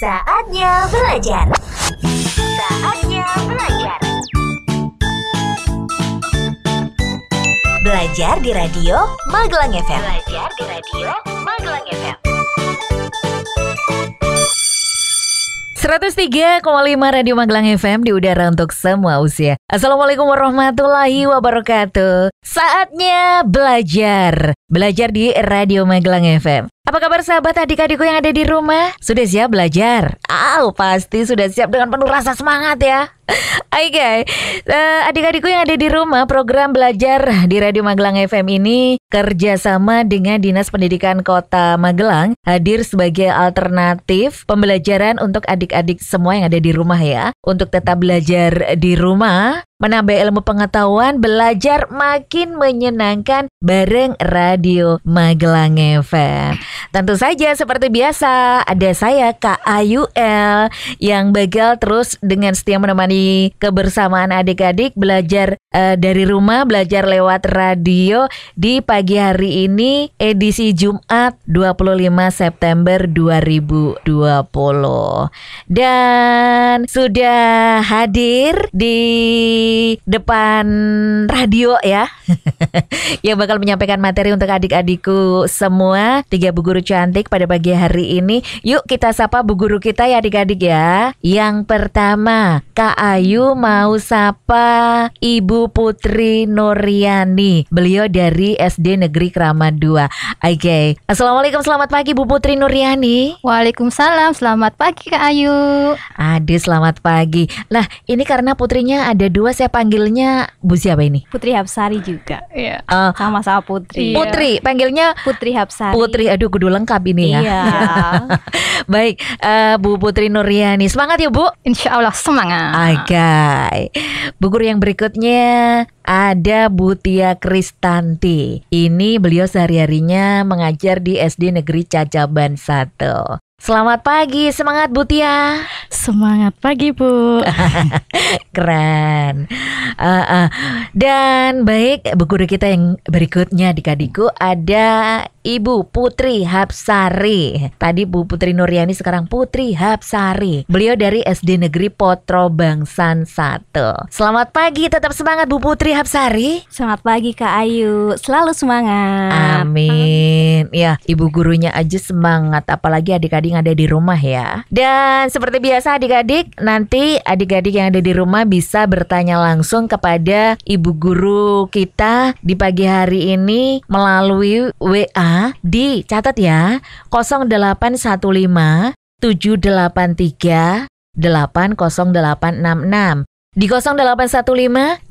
Saatnya belajar. Saatnya belajar. Belajar di radio Magelang FM. Belajar di radio Magelang FM. 103,5 Radio Magelang FM di udara untuk semua usia. Assalamualaikum warahmatullahi wabarakatuh. Saatnya belajar. Belajar di Radio Magelang FM. Apa kabar sahabat adik-adikku yang ada di rumah? Sudah siap belajar? Oh, pasti sudah siap dengan penuh rasa semangat ya. Hai guys, uh, adik-adikku yang ada di rumah, program belajar di Radio Magelang FM ini kerjasama dengan Dinas Pendidikan Kota Magelang hadir sebagai alternatif pembelajaran untuk adik-adik semua yang ada di rumah ya, untuk tetap belajar di rumah Menambah ilmu pengetahuan, belajar makin menyenangkan bareng Radio Magelang FM. Tentu saja seperti biasa ada saya Kak Ayu L yang begal terus dengan setia menemani kebersamaan adik-adik belajar uh, dari rumah, belajar lewat radio di pagi hari ini edisi Jumat 25 September 2020. Dan sudah hadir di depan radio ya yang bakal menyampaikan materi untuk adik-adikku semua tiga bu guru cantik pada pagi hari ini yuk kita sapa bu guru kita ya adik-adik ya yang pertama Kak Ayu mau sapa Ibu Putri Nuriani beliau dari SD Negeri Keramat 2 oke okay. Assalamualaikum selamat pagi Bu Putri Nuriani Waalaikumsalam selamat pagi Kak Ayu Aduh selamat pagi lah ini karena putrinya ada dua saya panggilnya Bu siapa ini? Putri Hapsari juga. Iya. Uh, eh, sama sama Putri. Iya. Putri, panggilnya Putri Hapsari. Putri, aduh kudu lengkap ini ya. Iya. Baik, uh, Bu Putri Nuriani, semangat ya Bu. Insya Allah semangat. Bu guru yang berikutnya ada Butia Kristanti. Ini beliau sehari-harinya mengajar di SD Negeri Cacaban 1. Selamat pagi, semangat Butia. Semangat pagi Bu. Keren. Uh, uh. Dan baik, guru kita yang berikutnya di Kadiku ada Ibu Putri Hapsari. Tadi Bu Putri Nuriani sekarang Putri Hapsari. Beliau dari SD Negeri Potro Bangsan 1. Selamat pagi, tetap semangat Bu Putri Hapsari. Selamat pagi Kak Ayu, selalu semangat. Amin. Ya, ibu gurunya aja semangat apalagi adik-adik adik-adik yang ada di rumah ya. Dan seperti biasa adik-adik, nanti adik-adik yang ada di rumah bisa bertanya langsung kepada ibu guru kita di pagi hari ini melalui WA di catat ya 0815 783 80866 di 0815-783-80866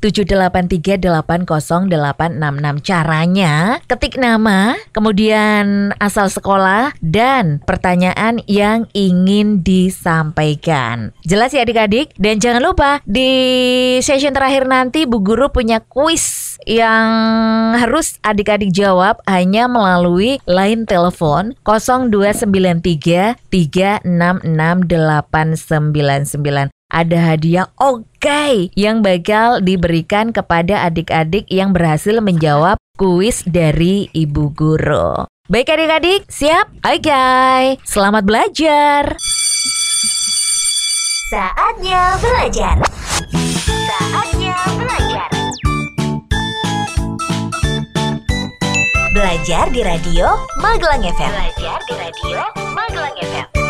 caranya ketik nama, kemudian asal sekolah, dan pertanyaan yang ingin disampaikan. Jelas ya adik-adik? Dan jangan lupa di session terakhir nanti Bu Guru punya kuis yang harus adik-adik jawab hanya melalui line telepon 0293 899 ada hadiah oke okay, yang bakal diberikan kepada adik-adik yang berhasil menjawab kuis dari ibu guru. Baik adik-adik, siap? Oke, okay. selamat belajar. Saatnya belajar. Saatnya belajar. Belajar di radio Magelang FM. Belajar di radio Magelang FM.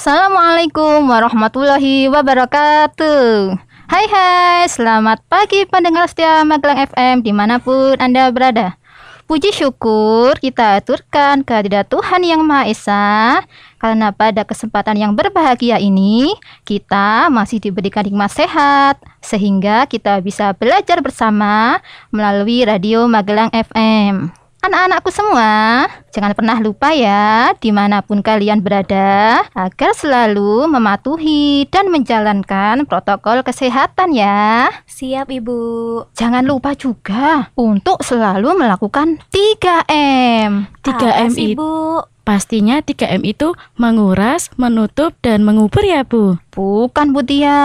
Assalamualaikum warahmatullahi wabarakatuh Hai hai, selamat pagi pendengar setia Magelang FM dimanapun Anda berada Puji syukur kita aturkan kehadirat Tuhan Yang Maha Esa Karena pada kesempatan yang berbahagia ini Kita masih diberikan hikmat sehat Sehingga kita bisa belajar bersama melalui Radio Magelang FM anak-anakku semua, jangan pernah lupa ya, dimanapun kalian berada, agar selalu mematuhi dan menjalankan protokol kesehatan ya. Siap, Ibu. Jangan lupa juga untuk selalu melakukan 3M. 3M, Ibu. Pastinya 3M itu menguras, menutup, dan mengubur ya Bu? Bukan Bu Tia.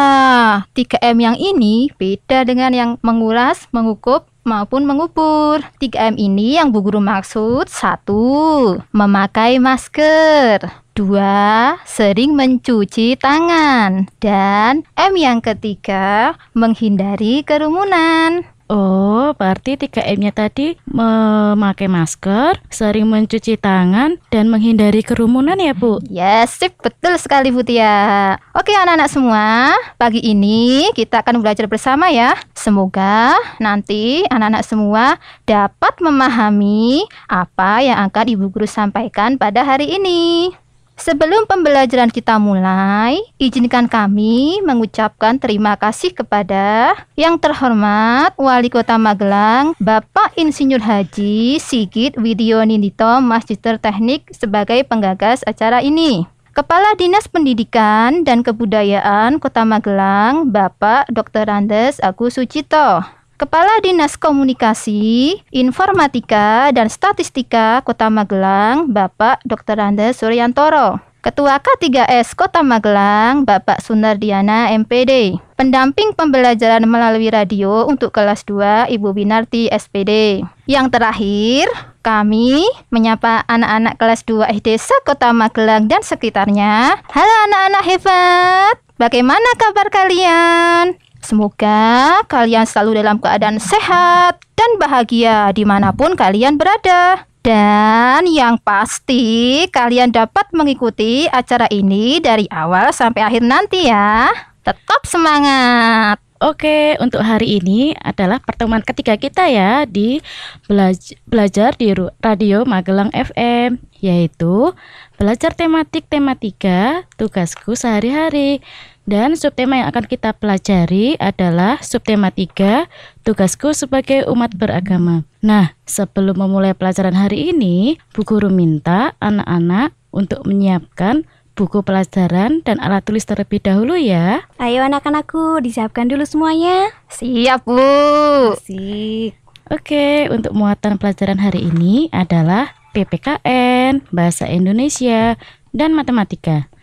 3M yang ini beda dengan yang menguras, mengukup, maupun mengubur 3M ini yang Bu Guru maksud satu Memakai masker. dua Sering mencuci tangan. Dan M yang ketiga, menghindari kerumunan. Oh, berarti 3M-nya tadi memakai masker, sering mencuci tangan, dan menghindari kerumunan ya, Bu? Yes, ya, sip. Betul sekali, Bu Tia. Oke, anak-anak semua. Pagi ini kita akan belajar bersama ya. Semoga nanti anak-anak semua dapat memahami apa yang akan Ibu Guru sampaikan pada hari ini. Sebelum pembelajaran kita mulai, izinkan kami mengucapkan terima kasih kepada yang terhormat Wali Kota Magelang, Bapak Insinyur Haji Sigit Widionidito Masjiter Teknik sebagai penggagas acara ini. Kepala Dinas Pendidikan dan Kebudayaan Kota Magelang, Bapak Dr. Andes Agus Sucito. Kepala Dinas Komunikasi, Informatika, dan Statistika Kota Magelang, Bapak Dr. Andes Suryantoro. Ketua K3S Kota Magelang, Bapak Sunardiana MPD. Pendamping pembelajaran melalui radio untuk kelas 2 Ibu Binarti SPD. Yang terakhir, kami menyapa anak-anak kelas 2 SD Kota Magelang dan sekitarnya. Halo anak-anak hebat, bagaimana kabar kalian? Semoga kalian selalu dalam keadaan sehat dan bahagia dimanapun kalian berada. Dan yang pasti kalian dapat mengikuti acara ini dari awal sampai akhir nanti ya. Tetap semangat. Oke, untuk hari ini adalah pertemuan ketiga kita ya di belaj belajar di Radio Magelang FM, yaitu belajar tematik tematika tugasku sehari-hari. Dan subtema yang akan kita pelajari adalah subtema 3, tugasku sebagai umat beragama. Nah, sebelum memulai pelajaran hari ini, Bu Guru minta anak-anak untuk menyiapkan buku pelajaran dan alat tulis terlebih dahulu ya. Ayo anak-anakku, disiapkan dulu semuanya. Siap, Bu. Asik. Oke, untuk muatan pelajaran hari ini adalah PPKN, Bahasa Indonesia, dan Matematika.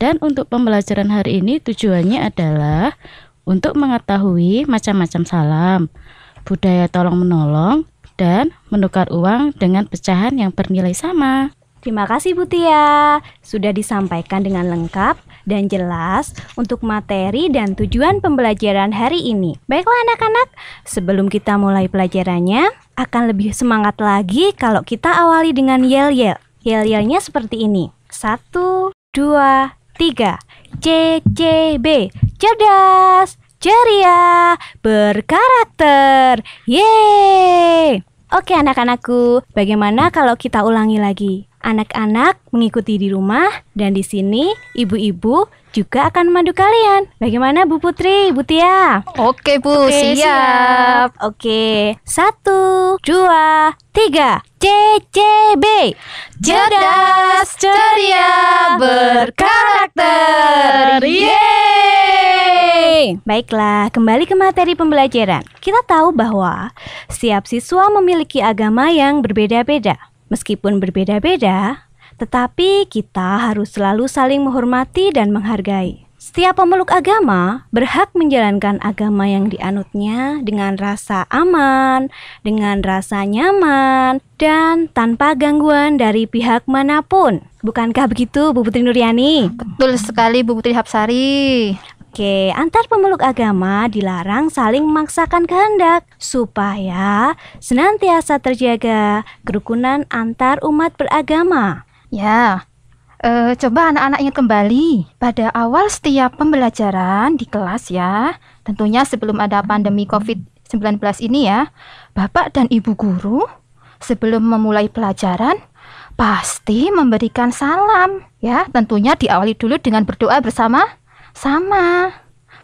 Dan untuk pembelajaran hari ini tujuannya adalah untuk mengetahui macam-macam salam, budaya tolong-menolong, dan menukar uang dengan pecahan yang bernilai sama. Terima kasih Butia, sudah disampaikan dengan lengkap dan jelas untuk materi dan tujuan pembelajaran hari ini. Baiklah anak-anak, sebelum kita mulai pelajarannya, akan lebih semangat lagi kalau kita awali dengan yel-yel. Yel-yelnya seperti ini. Satu, dua, tiga B Cerdas, ceria, berkarakter Yeay Oke anak-anakku, bagaimana kalau kita ulangi lagi? Anak-anak mengikuti di rumah dan di sini ibu-ibu juga akan memandu kalian. Bagaimana Bu Putri, Bu Tia? Oke Bu, Oke, siap. siap. Oke, satu, dua, tiga. CCB Cerdas, ceria, berkarakter Yeay! Baiklah, kembali ke materi pembelajaran Kita tahu bahwa setiap siswa memiliki agama yang berbeda-beda Meskipun berbeda-beda, tetapi kita harus selalu saling menghormati dan menghargai. Setiap pemeluk agama berhak menjalankan agama yang dianutnya dengan rasa aman, dengan rasa nyaman, dan tanpa gangguan dari pihak manapun. Bukankah begitu, Bu Putri Nuriani? Betul sekali, Bu Putri Hapsari. Oke, antar pemeluk agama dilarang saling memaksakan kehendak supaya senantiasa terjaga kerukunan antar umat beragama. Ya, uh, coba anak anaknya kembali pada awal setiap pembelajaran di kelas ya. Tentunya sebelum ada pandemi COVID-19 ini ya, Bapak dan Ibu guru sebelum memulai pelajaran pasti memberikan salam ya. Tentunya diawali dulu dengan berdoa bersama sama.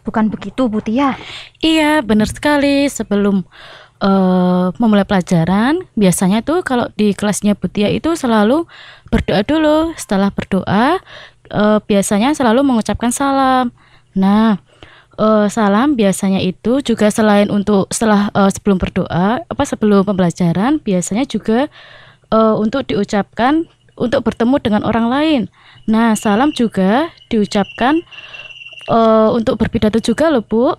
Bukan begitu, Butia? Iya, benar sekali. Sebelum uh, memulai pelajaran biasanya tuh kalau di kelasnya Butia itu selalu berdoa dulu setelah berdoa uh, biasanya selalu mengucapkan salam nah uh, salam biasanya itu juga selain untuk setelah uh, sebelum berdoa apa sebelum pembelajaran biasanya juga uh, untuk diucapkan untuk bertemu dengan orang lain. Nah, salam juga diucapkan uh, untuk berpidato juga loh, Bu.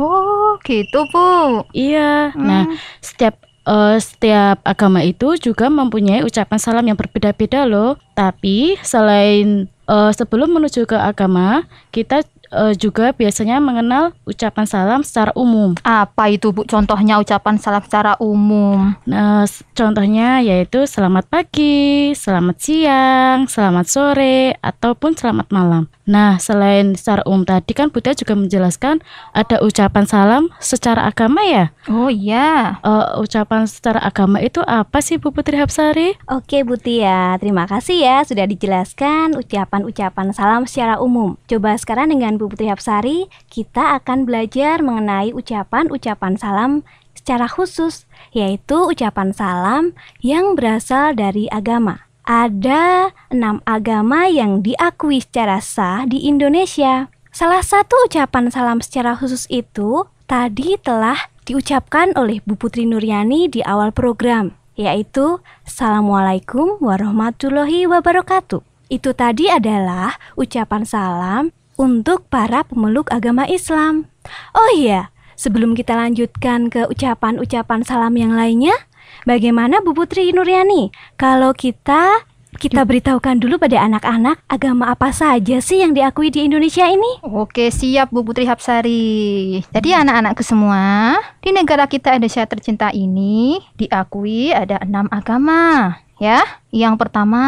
Oh, gitu, Bu. Iya. Hmm. Nah, setiap uh, setiap agama itu juga mempunyai ucapan salam yang berbeda-beda loh. Tapi selain uh, sebelum menuju ke agama, kita uh, juga biasanya mengenal ucapan salam secara umum. Apa itu Bu? Contohnya ucapan salam secara umum. Nah, contohnya yaitu selamat pagi, selamat siang, selamat sore, ataupun selamat malam. Nah, selain secara umum tadi kan Buddha juga menjelaskan ada ucapan salam secara agama ya? Oh iya. Uh, ucapan secara agama itu apa sih Bu Putri Hapsari? Oke Bu Tia, terima kasih ya sudah dijelaskan ucapan-ucapan salam secara umum. Coba sekarang dengan Ibu Putri Hapsari, kita akan belajar mengenai ucapan-ucapan salam secara khusus, yaitu ucapan salam yang berasal dari agama. Ada enam agama yang diakui secara sah di Indonesia. Salah satu ucapan salam secara khusus itu tadi telah diucapkan oleh Bu Putri Nuryani di awal program, yaitu Assalamualaikum warahmatullahi wabarakatuh. Itu tadi adalah ucapan salam untuk para pemeluk agama Islam. Oh iya, sebelum kita lanjutkan ke ucapan-ucapan salam yang lainnya, bagaimana Bu Putri Nuryani kalau kita kita beritahukan dulu pada anak-anak agama apa saja sih yang diakui di Indonesia ini? Oke, siap Bu Putri Hapsari. Jadi hmm. anak-anakku semua, di negara kita Indonesia tercinta ini diakui ada enam agama, ya. Yang pertama,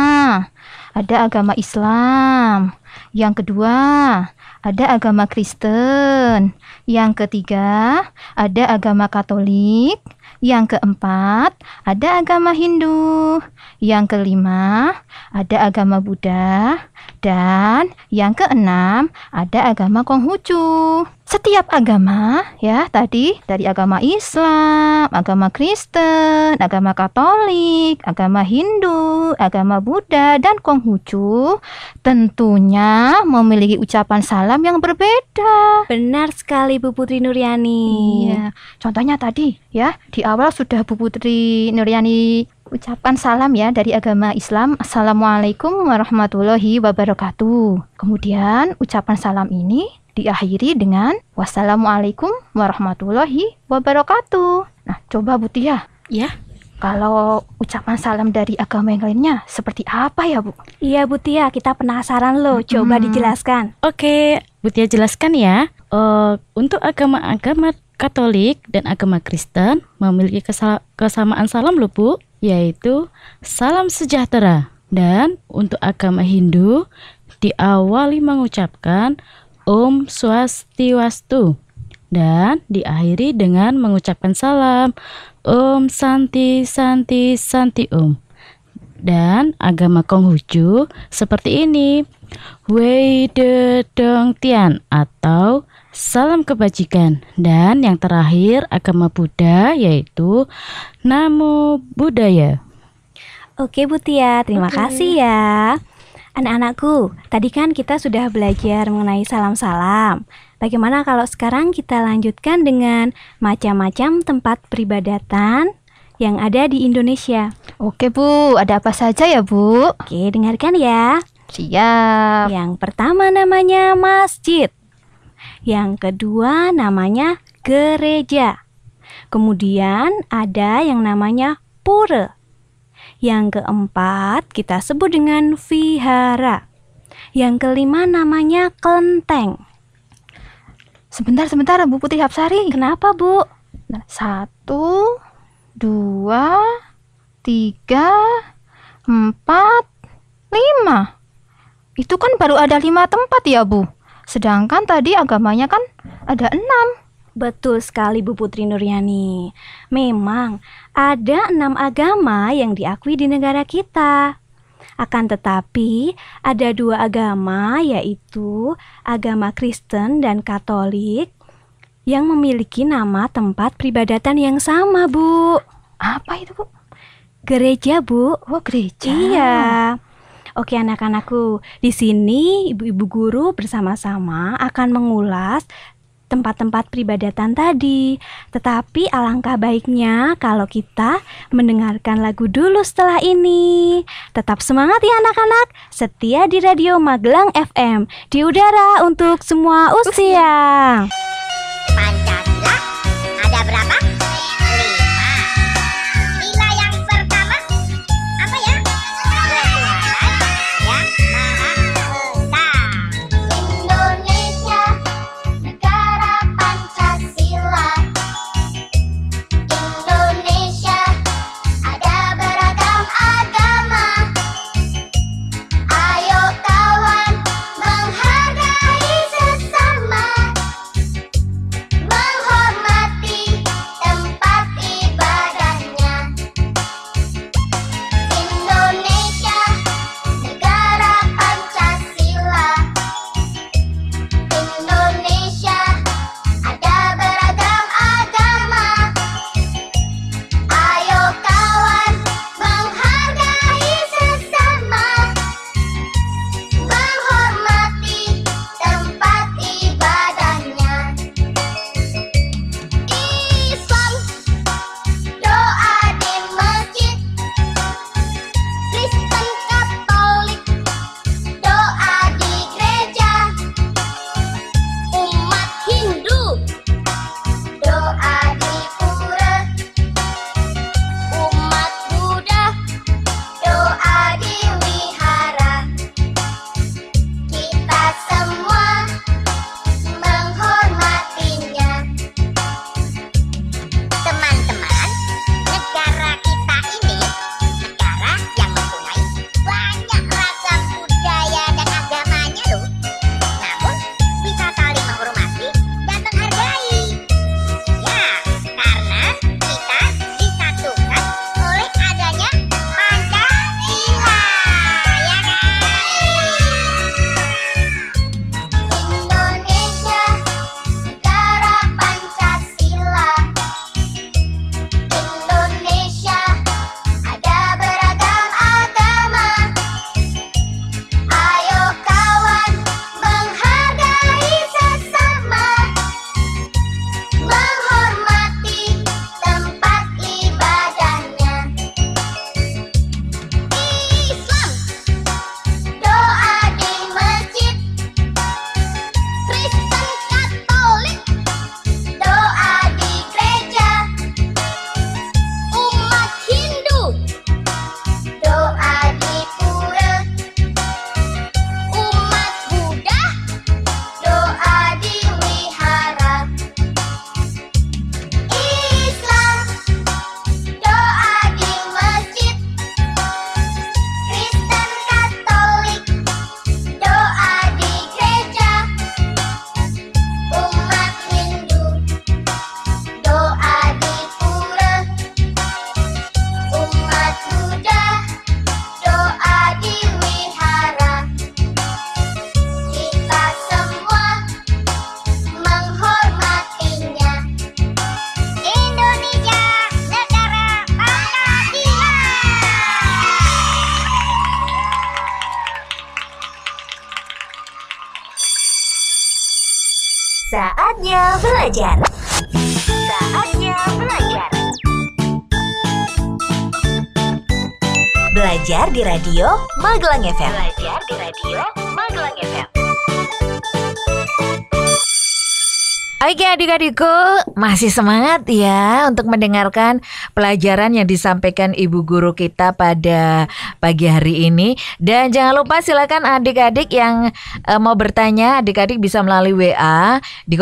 ada agama Islam. Yang kedua, ada agama Kristen. Yang ketiga, ada agama Katolik. Yang keempat, ada agama Hindu. Yang kelima, ada agama Buddha. Dan yang keenam, ada agama Konghucu setiap agama ya tadi dari agama Islam, agama Kristen, agama Katolik, agama Hindu, agama Buddha dan Konghucu tentunya memiliki ucapan salam yang berbeda. Benar sekali Bu Putri Nuriani. Iya. Contohnya tadi ya di awal sudah Bu Putri Nuriani ucapan salam ya dari agama Islam. Assalamualaikum warahmatullahi wabarakatuh. Kemudian ucapan salam ini diakhiri dengan wassalamualaikum warahmatullahi wabarakatuh. Nah, coba Butia. Ya. ya. Kalau ucapan salam dari agama yang lainnya seperti apa ya, Bu? Iya, Butia, ya, kita penasaran loh. Coba hmm. dijelaskan. Oke, Butia ya, jelaskan ya. Uh, untuk agama-agama Katolik dan agama Kristen memiliki kesamaan salam loh, Bu, yaitu salam sejahtera. Dan untuk agama Hindu diawali mengucapkan Om Swastiwastu dan diakhiri dengan mengucapkan salam Om Santi Santi Santi Om. Dan agama Konghucu seperti ini. Wei De Dong Tian atau Salam kebajikan dan yang terakhir agama Buddha yaitu Namo Buddhaya. Oke Butia, terima Oke. kasih ya. Anak-anakku, tadi kan kita sudah belajar mengenai salam-salam. Bagaimana kalau sekarang kita lanjutkan dengan macam-macam tempat peribadatan yang ada di Indonesia? Oke, Bu. Ada apa saja ya, Bu? Oke, dengarkan ya. Siap. Yang pertama namanya masjid. Yang kedua namanya gereja. Kemudian ada yang namanya pura. Yang keempat kita sebut dengan vihara. Yang kelima namanya kelenteng. Sebentar, sebentar Bu Putri Hapsari. Kenapa Bu? Nah, satu, dua, tiga, empat, lima. Itu kan baru ada lima tempat ya Bu. Sedangkan tadi agamanya kan ada enam. Betul sekali Bu Putri Nuryani. Memang ada enam agama yang diakui di negara kita. Akan tetapi, ada dua agama, yaitu agama Kristen dan Katolik, yang memiliki nama tempat peribadatan yang sama, Bu. Apa itu, Bu? Gereja, Bu. Oh, gereja. Iya. Oke, anak-anakku, di sini ibu-ibu guru bersama-sama akan mengulas tempat-tempat peribadatan tadi. Tetapi alangkah baiknya kalau kita mendengarkan lagu dulu setelah ini. Tetap semangat ya anak-anak, setia di Radio Magelang FM, di udara untuk semua usia. Panca. belajar. Saatnya belajar. Belajar di radio Magelang FM. Belajar di radio Magelang FM. Oke adik-adikku, masih semangat ya untuk mendengarkan pelajaran yang disampaikan ibu guru kita pada pagi hari ini. Dan jangan lupa silakan adik-adik yang e, mau bertanya, adik-adik bisa melalui WA di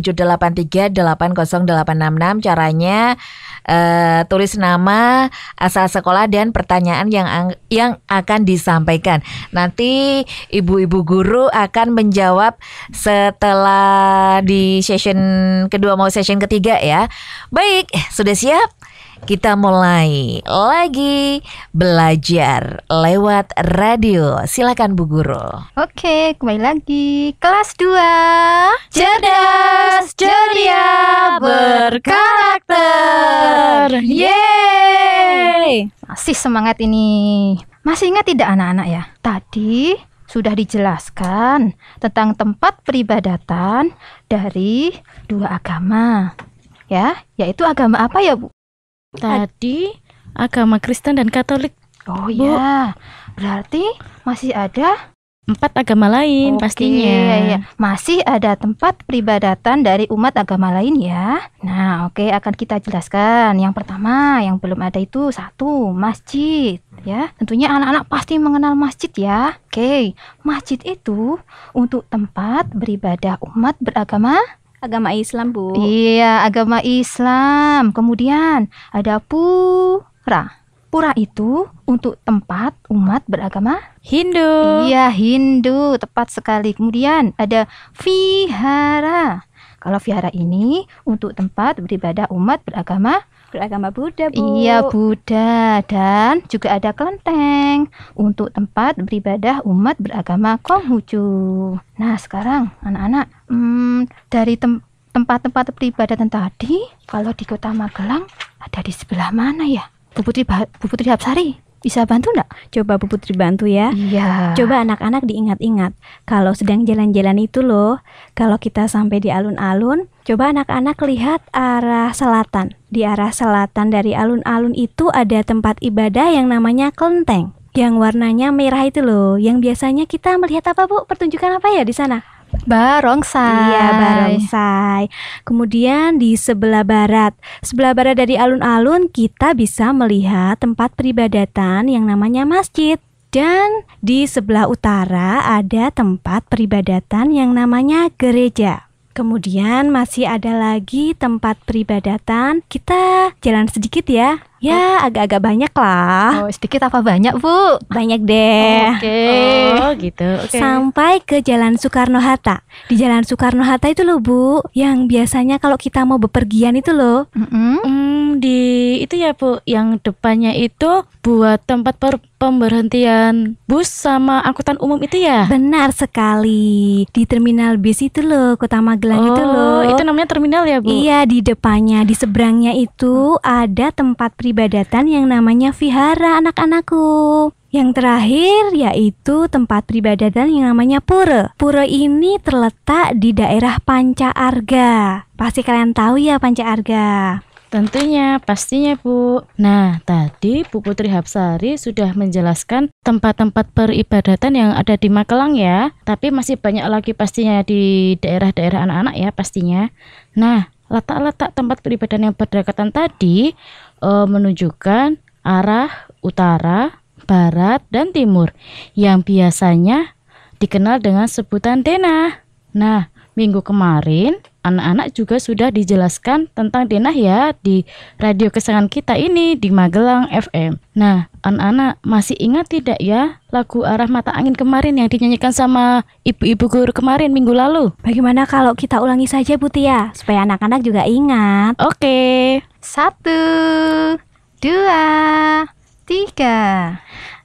0815-783-80866 Caranya e, tulis nama, asal sekolah dan pertanyaan yang yang akan disampaikan. Nanti ibu-ibu guru akan menjawab setelah Uh, di session kedua mau session ketiga ya. Baik, sudah siap? Kita mulai lagi belajar lewat radio. Silakan Bu Guru. Oke, kembali lagi kelas 2. Cerdas, ceria, berkarakter. Yeay! Masih semangat ini. Masih ingat tidak anak-anak ya? Tadi sudah dijelaskan tentang tempat peribadatan dari dua agama. Ya, yaitu agama apa ya, Bu? Tadi agama Kristen dan Katolik. Oh iya. ya. Berarti masih ada empat agama lain Oke, pastinya. Ya, ya, ya. Masih ada tempat peribadatan dari umat agama lain ya. Nah, oke akan kita jelaskan. Yang pertama yang belum ada itu satu masjid ya. Tentunya anak-anak pasti mengenal masjid ya. Oke, masjid itu untuk tempat beribadah umat beragama agama Islam, Bu. Iya, agama Islam. Kemudian ada pura. Pura itu untuk tempat umat beragama Hindu. Iya, Hindu, tepat sekali. Kemudian ada vihara. Kalau vihara ini untuk tempat beribadah umat beragama beragama Buddha, Bu. Iya, Buddha dan juga ada kelenteng untuk tempat beribadah umat beragama Konghucu. Nah, sekarang anak-anak, hmm, dari tem tempat-tempat peribadatan tadi, kalau di Kota Magelang ada di sebelah mana ya? Bu Putri, Bu Putri bisa bantu nggak? Coba Bu Putri bantu ya. Iya. Coba anak-anak diingat-ingat kalau sedang jalan-jalan itu loh. Kalau kita sampai di alun-alun, coba anak-anak lihat arah selatan. Di arah selatan dari alun-alun itu ada tempat ibadah yang namanya kelenteng yang warnanya merah itu loh, yang biasanya kita melihat apa Bu? Pertunjukan apa ya di sana? Barongsai. Iya, barongsai. Kemudian di sebelah barat. Sebelah barat dari alun-alun kita bisa melihat tempat peribadatan yang namanya masjid. Dan di sebelah utara ada tempat peribadatan yang namanya gereja. Kemudian masih ada lagi tempat peribadatan. Kita jalan sedikit ya. Ya, agak-agak banyak lah. Oh, sedikit apa banyak, Bu? Banyak deh. Oh, oke. Okay. Oh. oh, gitu. Okay. Sampai ke Jalan Soekarno-Hatta. Di Jalan Soekarno-Hatta itu loh, Bu, yang biasanya kalau kita mau bepergian itu loh. Mm -hmm. mm, di itu ya, Bu, yang depannya itu buat tempat per pemberhentian bus sama angkutan umum itu ya? Benar sekali. Di terminal bis itu loh, Kota Magelang oh, itu loh. Itu namanya terminal ya, Bu? Iya, di depannya, di seberangnya itu ada tempat peribadatan yang namanya vihara anak-anakku. Yang terakhir yaitu tempat peribadatan yang namanya Pura. Pura ini terletak di daerah Panca Arga. Pasti kalian tahu ya Panca Arga. Tentunya, pastinya Bu. Nah, tadi Bu Putri Hapsari sudah menjelaskan tempat-tempat peribadatan yang ada di Magelang ya, tapi masih banyak lagi pastinya di daerah-daerah anak-anak ya pastinya. Nah, letak-letak tempat peribadatan yang berdekatan tadi e, menunjukkan arah utara, barat, dan timur yang biasanya dikenal dengan sebutan denah. Nah, minggu kemarin anak-anak juga sudah dijelaskan tentang denah ya di radio kesenangan kita ini di Magelang FM. Nah, anak-anak masih ingat tidak ya lagu arah mata angin kemarin yang dinyanyikan sama ibu-ibu guru kemarin minggu lalu? Bagaimana kalau kita ulangi saja ya? supaya anak-anak juga ingat? Oke. Satu, dua, tiga.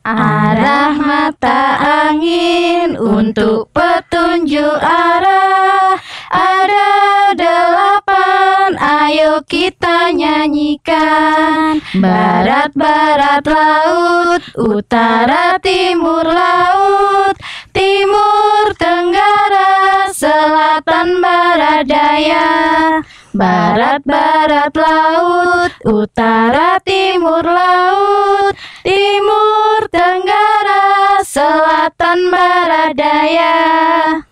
Arah mata angin untuk petunjuk arah Ada delapan, ayo kita nyanyikan Barat-barat laut, utara timur laut Timur tenggara, selatan barat daya Barat-barat laut, utara timur laut, timur tenggara, selatan barat daya.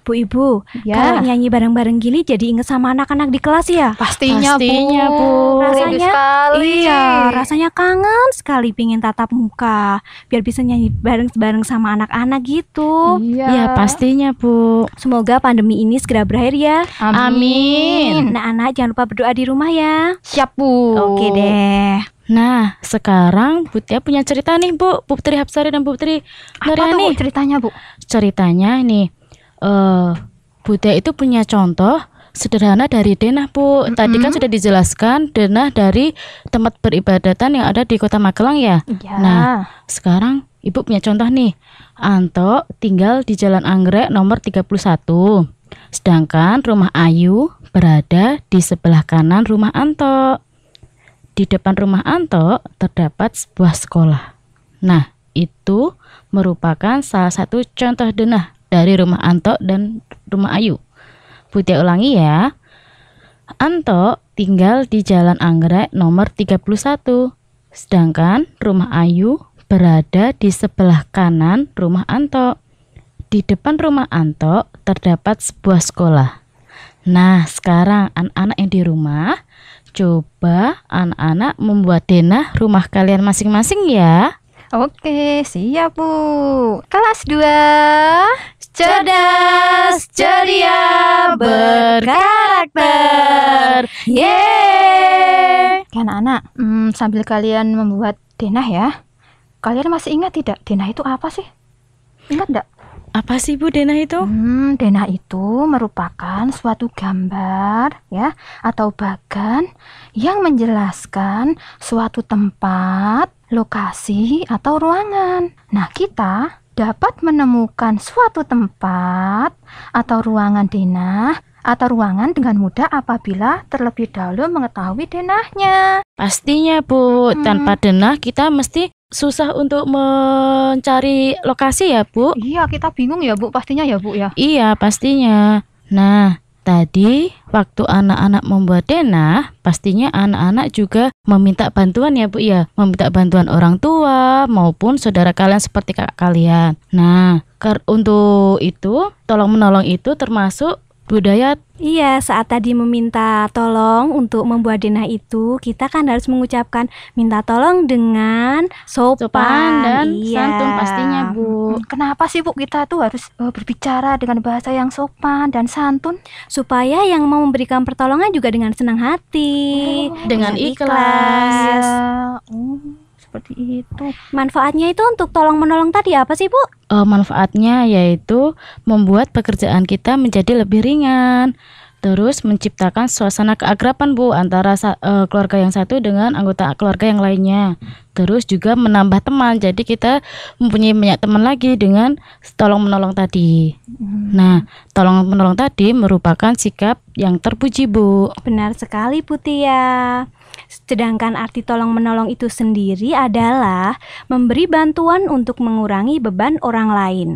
Bu Ibu, ya. kalau nyanyi bareng-bareng gini jadi inget sama anak-anak di kelas ya? Pastinya, Pastinya Bu. Bu. Rasanya sekali. Iya, rasanya kangen sekali pingin tatap muka biar bisa nyanyi bareng-bareng sama anak-anak gitu. Iya, ya, pastinya, Bu. Semoga pandemi ini segera berakhir ya. Amin. Amin. Nah, anak jangan lupa berdoa di rumah ya. Siap, Bu. Oke deh. Nah, sekarang Bu Tia punya cerita nih, Bu. Bu Putri Hapsari dan Putri Nuriani. Apa tuh ceritanya, Bu? Ceritanya nih, uh, Buddha itu punya contoh sederhana dari denah bu. Mm-hmm. Tadi kan sudah dijelaskan denah dari tempat peribadatan yang ada di Kota Magelang ya. Yeah. Nah sekarang ibu punya contoh nih. Anto tinggal di Jalan Anggrek nomor 31. Sedangkan rumah Ayu berada di sebelah kanan rumah Anto. Di depan rumah Anto terdapat sebuah sekolah. Nah, itu merupakan salah satu contoh denah dari rumah Anto dan rumah Ayu. Putih ulangi ya. Anto tinggal di Jalan Anggrek nomor 31, sedangkan rumah Ayu berada di sebelah kanan rumah Anto. Di depan rumah Anto terdapat sebuah sekolah. Nah, sekarang anak-anak yang di rumah, coba anak-anak membuat denah rumah kalian masing-masing ya. Oke, siap Bu. Kelas 2 Cerdas, ceria, berkarakter. Yeay! Anak-anak, hmm, sambil kalian membuat denah ya. Kalian masih ingat tidak denah itu apa sih? Ingat tidak? Apa sih Bu denah itu? Hmm, denah itu merupakan suatu gambar ya atau bagan yang menjelaskan suatu tempat lokasi atau ruangan. Nah, kita dapat menemukan suatu tempat atau ruangan denah atau ruangan dengan mudah apabila terlebih dahulu mengetahui denahnya. Pastinya, Bu. Hmm. Tanpa denah kita mesti susah untuk mencari lokasi ya, Bu. Iya, kita bingung ya, Bu. Pastinya ya, Bu ya. Iya, pastinya. Nah, Tadi waktu anak-anak membuat denah, pastinya anak-anak juga meminta bantuan ya Bu ya, meminta bantuan orang tua maupun saudara kalian seperti kakak kalian. Nah, untuk itu tolong menolong itu termasuk Bu Dayat? Iya, saat tadi meminta tolong untuk membuat denah itu, kita kan harus mengucapkan minta tolong dengan sopan, sopan dan iya. santun pastinya, Bu. Kenapa sih, Bu, kita tuh harus uh, berbicara dengan bahasa yang sopan dan santun supaya yang mau memberikan pertolongan juga dengan senang hati, oh, dengan ikhlas. ikhlas. Ya seperti itu. Manfaatnya itu untuk tolong menolong tadi apa sih Bu? Uh, manfaatnya yaitu membuat pekerjaan kita menjadi lebih ringan. Terus menciptakan suasana keakraban Bu antara uh, keluarga yang satu dengan anggota keluarga yang lainnya. Terus juga menambah teman. Jadi kita mempunyai banyak teman lagi dengan tolong menolong tadi. Hmm. Nah, tolong menolong tadi merupakan sikap yang terpuji Bu. Benar sekali Putih ya. Sedangkan arti tolong menolong itu sendiri adalah memberi bantuan untuk mengurangi beban orang lain.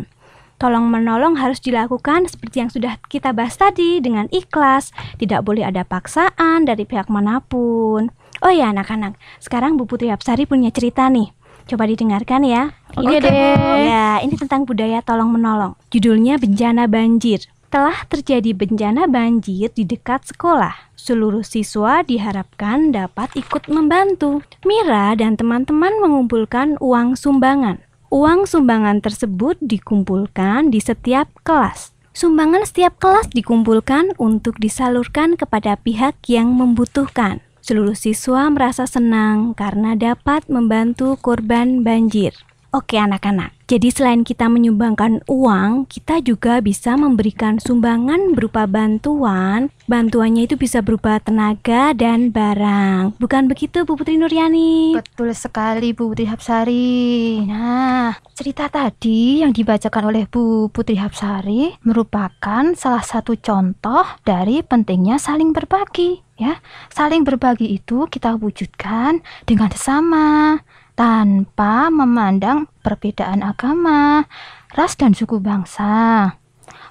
Tolong menolong harus dilakukan seperti yang sudah kita bahas tadi dengan ikhlas, tidak boleh ada paksaan dari pihak manapun. Oh ya anak-anak, sekarang Bu Putri Hapsari punya cerita nih. Coba didengarkan ya. Oke okay. Ya, ini tentang budaya tolong menolong. Judulnya Bencana Banjir telah terjadi bencana banjir di dekat sekolah. Seluruh siswa diharapkan dapat ikut membantu. Mira dan teman-teman mengumpulkan uang sumbangan. Uang sumbangan tersebut dikumpulkan di setiap kelas. Sumbangan setiap kelas dikumpulkan untuk disalurkan kepada pihak yang membutuhkan. Seluruh siswa merasa senang karena dapat membantu korban banjir. Oke anak-anak, jadi selain kita menyumbangkan uang, kita juga bisa memberikan sumbangan berupa bantuan. Bantuannya itu bisa berupa tenaga dan barang. Bukan begitu Bu Putri Nuryani? Betul sekali Bu Putri Hapsari. Nah, cerita tadi yang dibacakan oleh Bu Putri Hapsari merupakan salah satu contoh dari pentingnya saling berbagi. Ya, saling berbagi itu kita wujudkan dengan sesama, tanpa memandang perbedaan agama, ras, dan suku bangsa.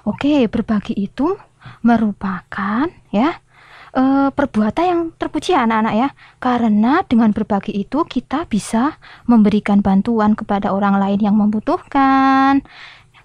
Oke, berbagi itu merupakan ya e, perbuatan yang terpuji anak-anak ya karena dengan berbagi itu kita bisa memberikan bantuan kepada orang lain yang membutuhkan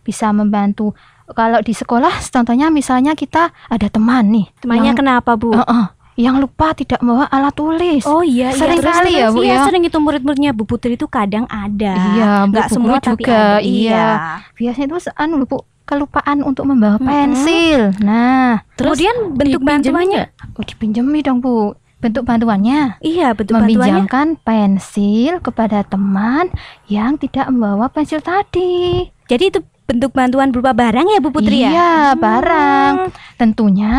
bisa membantu kalau di sekolah contohnya misalnya kita ada teman nih temannya yang, kenapa bu uh -uh, yang lupa tidak membawa alat tulis. Oh iya, iya. sering iya, kali ya bu iya, ya. Sering itu murid-muridnya Bu Putri itu kadang ada. Iya, nggak semua juga. Tapi ada. Iya. iya. Biasanya itu anu bu kelupaan untuk membawa hmm. pensil. Nah, terus kemudian bentuk bantuannya? Oh, dipinjami dong bu. Bentuk bantuannya? Iya, bentuk Meminjamkan pensil kepada teman yang tidak membawa pensil tadi. Jadi itu bentuk bantuan berupa barang ya Bu Putri iya, ya? Iya, hmm. barang. Tentunya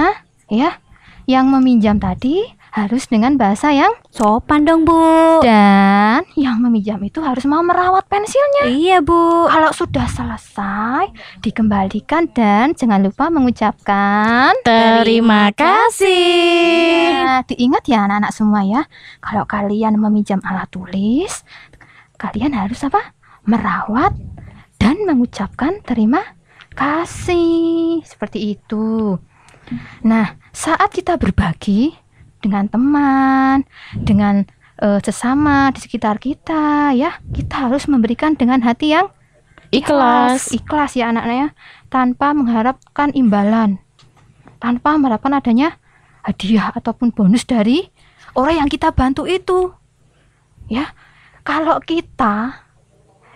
ya yang meminjam tadi harus dengan bahasa yang sopan dong, Bu. Dan yang meminjam itu harus mau merawat pensilnya. Iya, Bu. Kalau sudah selesai, dikembalikan dan jangan lupa mengucapkan terima kasih. Ya, diingat ya anak-anak semua ya, kalau kalian meminjam alat tulis, kalian harus apa? Merawat dan mengucapkan terima kasih. Seperti itu. Nah, saat kita berbagi dengan teman, dengan uh, sesama di sekitar kita, ya, kita harus memberikan dengan hati yang ikhlas, ikhlas, ya anak-anak ya, tanpa mengharapkan imbalan, tanpa mengharapkan adanya hadiah ataupun bonus dari orang yang kita bantu itu. Ya, kalau kita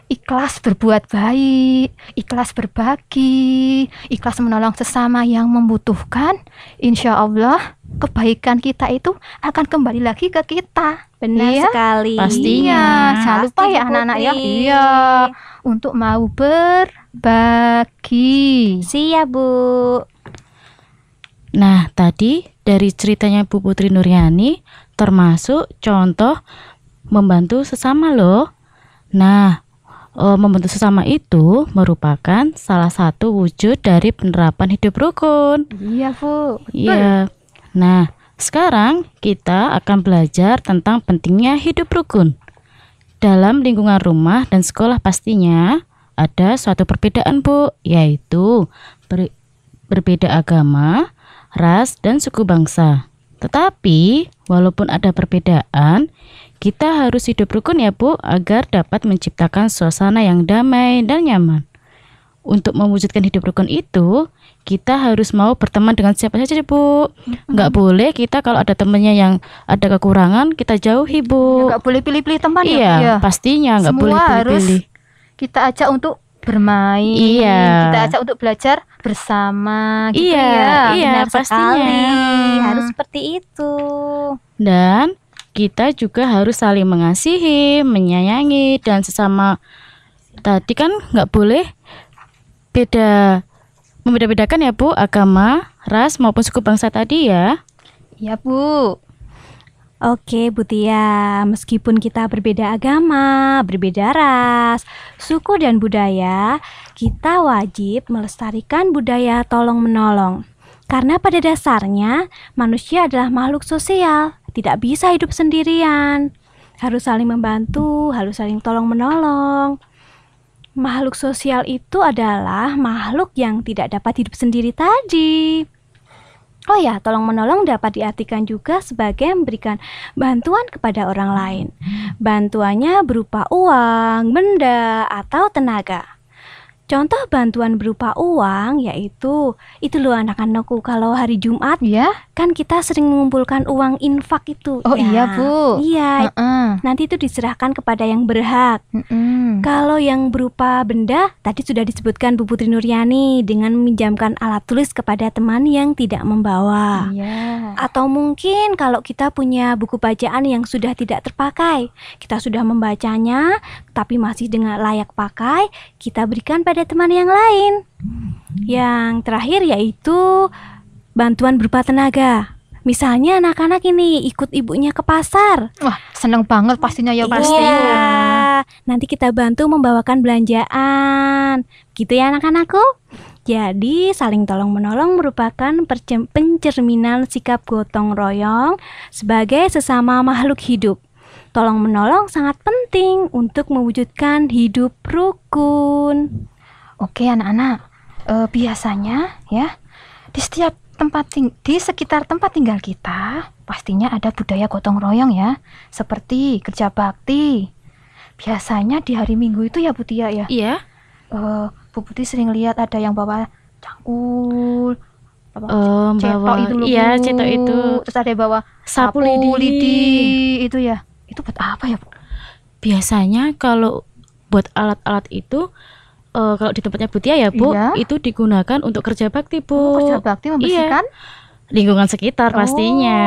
ikhlas berbuat baik, ikhlas berbagi, ikhlas menolong sesama yang membutuhkan, insya Allah kebaikan kita itu akan kembali lagi ke kita. Benar iya? sekali. Pastinya. Iya, jangan lupa ya anak-anak ya. Iya. Untuk mau berbagi. Siap, Bu. Nah, tadi dari ceritanya Bu Putri Nuryani termasuk contoh membantu sesama loh. Nah, E, membentuk sesama itu merupakan salah satu wujud dari penerapan hidup rukun. Iya, Bu. Iya. Nah, sekarang kita akan belajar tentang pentingnya hidup rukun. Dalam lingkungan rumah dan sekolah pastinya ada suatu perbedaan, Bu, yaitu ber berbeda agama, ras, dan suku bangsa. Tetapi, walaupun ada perbedaan, kita harus hidup rukun ya Bu, agar dapat menciptakan suasana yang damai dan nyaman. Untuk mewujudkan hidup rukun itu, kita harus mau berteman dengan siapa saja Bu. Nggak mm-hmm. boleh kita kalau ada temannya yang ada kekurangan, kita jauhi Bu. Ya, nggak boleh pilih-pilih teman ya, iya, ya Iya, pastinya nggak Semua boleh pilih-pilih. Harus kita ajak untuk bermain, iya. kita ajak untuk belajar bersama gitu iya, ya. Iya, Benar pastinya. Sekali. Harus seperti itu. Dan kita juga harus saling mengasihi, menyayangi dan sesama tadi kan nggak boleh beda membeda-bedakan ya Bu agama, ras maupun suku bangsa tadi ya. Ya Bu. Oke Bu Tia, meskipun kita berbeda agama, berbeda ras, suku dan budaya, kita wajib melestarikan budaya tolong menolong. Karena pada dasarnya manusia adalah makhluk sosial tidak bisa hidup sendirian. Harus saling membantu, harus saling tolong-menolong. Makhluk sosial itu adalah makhluk yang tidak dapat hidup sendiri tadi. Oh ya, tolong menolong dapat diartikan juga sebagai memberikan bantuan kepada orang lain. Bantuannya berupa uang, benda, atau tenaga. Contoh bantuan berupa uang yaitu itu loh anak-anakku kalau hari Jumat ya kan kita sering mengumpulkan uang infak itu. Oh iya, ya. iya bu. Iya. Uh -uh. Nanti itu diserahkan kepada yang berhak. Uh -uh. Kalau yang berupa benda tadi sudah disebutkan Bu Putri Nuryani dengan meminjamkan alat tulis kepada teman yang tidak membawa. Iya. Atau mungkin kalau kita punya buku bacaan yang sudah tidak terpakai kita sudah membacanya tapi masih dengan layak pakai, kita berikan pada teman yang lain. Yang terakhir yaitu bantuan berupa tenaga. Misalnya anak-anak ini ikut ibunya ke pasar. Wah, seneng banget pastinya ya pasti. Iya. iya. Nanti kita bantu membawakan belanjaan. Gitu ya anak-anakku. Jadi, saling tolong-menolong merupakan pencerminan sikap gotong royong sebagai sesama makhluk hidup tolong menolong sangat penting untuk mewujudkan hidup rukun. Oke anak-anak, e, biasanya ya di setiap tempat ting di sekitar tempat tinggal kita pastinya ada budaya gotong royong ya, seperti kerja bakti. Biasanya di hari Minggu itu ya Putih ya. Iya. E, Bu Putih sering lihat ada yang bawa cangkul, Um, cetok bawa, itu loh. Iya, cetok itu. Terus ada bawa sapu lidi. lidi itu ya itu buat apa ya bu? Biasanya kalau buat alat-alat itu uh, kalau di tempatnya Butia ya bu, iya. itu digunakan untuk kerja bakti bu. Oh, kerja bakti iya. membersihkan? Iya lingkungan sekitar pastinya.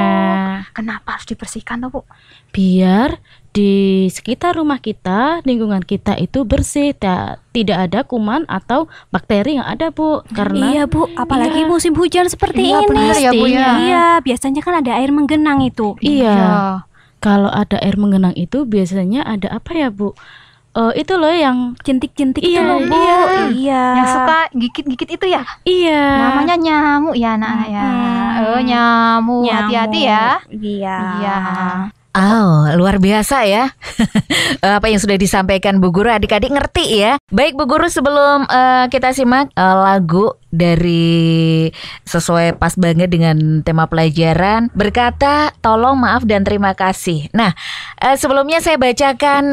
Oh, kenapa harus dibersihkan tuh, Bu? Biar di sekitar rumah kita, lingkungan kita itu bersih, tidak tidak ada kuman atau bakteri yang ada, Bu. Karena Iya, Bu, apalagi iya. musim hujan seperti iya, ini. Benar, ya, ya. Iya, biasanya kan ada air menggenang itu. iya. iya kalau ada air mengenang itu biasanya ada apa ya bu? uh, itu loh yang cintik-cintik iya, itu loh Bu. Iya. iya. Yang suka gigit-gigit itu ya? Iya. Namanya nyamuk ya, Nak hmm. ya. Oh, nyamuk. Hati-hati ya. Iya. Iya. Oh, luar biasa ya. Apa yang sudah disampaikan Bu Guru, adik-adik ngerti ya. Baik Bu Guru, sebelum uh, kita simak uh, lagu dari sesuai pas banget dengan tema pelajaran berkata tolong maaf dan terima kasih. Nah, uh, sebelumnya saya bacakan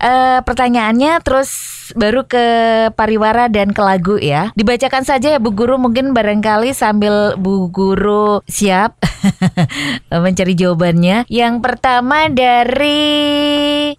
uh, pertanyaannya terus baru ke pariwara dan ke lagu ya. Dibacakan saja ya Bu Guru mungkin barangkali sambil Bu Guru siap mencari jawabannya. Yang pertama dari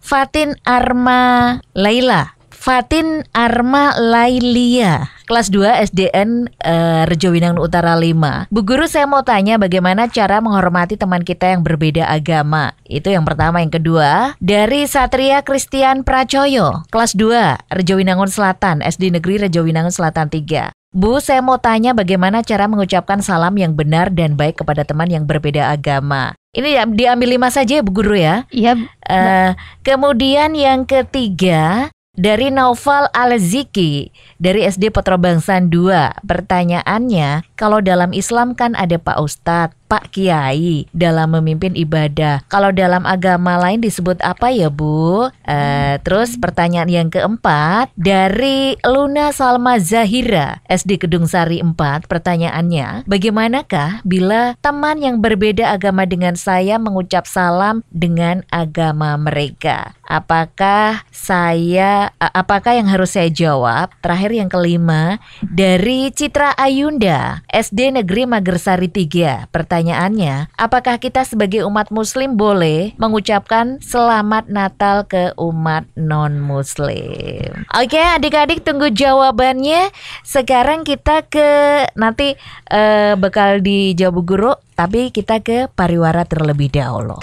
Fatin Arma Laila. Fatin Arma Lailia, kelas 2 SDN uh, eh, Winang Utara 5. Bu Guru saya mau tanya bagaimana cara menghormati teman kita yang berbeda agama. Itu yang pertama, yang kedua dari Satria Christian Pracoyo, kelas 2 Rejowinangun Selatan, SD Negeri Rejo Rejowinangun Selatan 3. Bu, saya mau tanya bagaimana cara mengucapkan salam yang benar dan baik kepada teman yang berbeda agama. Ini ya, diambil lima saja ya Bu Guru ya. Iya. Uh, kemudian yang ketiga dari Naufal Al-Ziki dari SD Petrobangsan 2, pertanyaannya, kalau dalam Islam kan ada Pak Ustadz, Pak Kiai dalam memimpin ibadah. Kalau dalam agama lain disebut apa ya Bu? Uh, terus pertanyaan yang keempat dari Luna Salma Zahira SD Kedung Sari 4 pertanyaannya bagaimanakah bila teman yang berbeda agama dengan saya mengucap salam dengan agama mereka? Apakah saya apakah yang harus saya jawab? Terakhir yang kelima dari Citra Ayunda SD Negeri Magersari 3 pertanyaan pertanyaannya, apakah kita sebagai umat muslim boleh mengucapkan selamat Natal ke umat non-muslim? Oke, adik-adik tunggu jawabannya. Sekarang kita ke nanti uh, bekal di Jabu Guru, tapi kita ke Pariwara terlebih dahulu.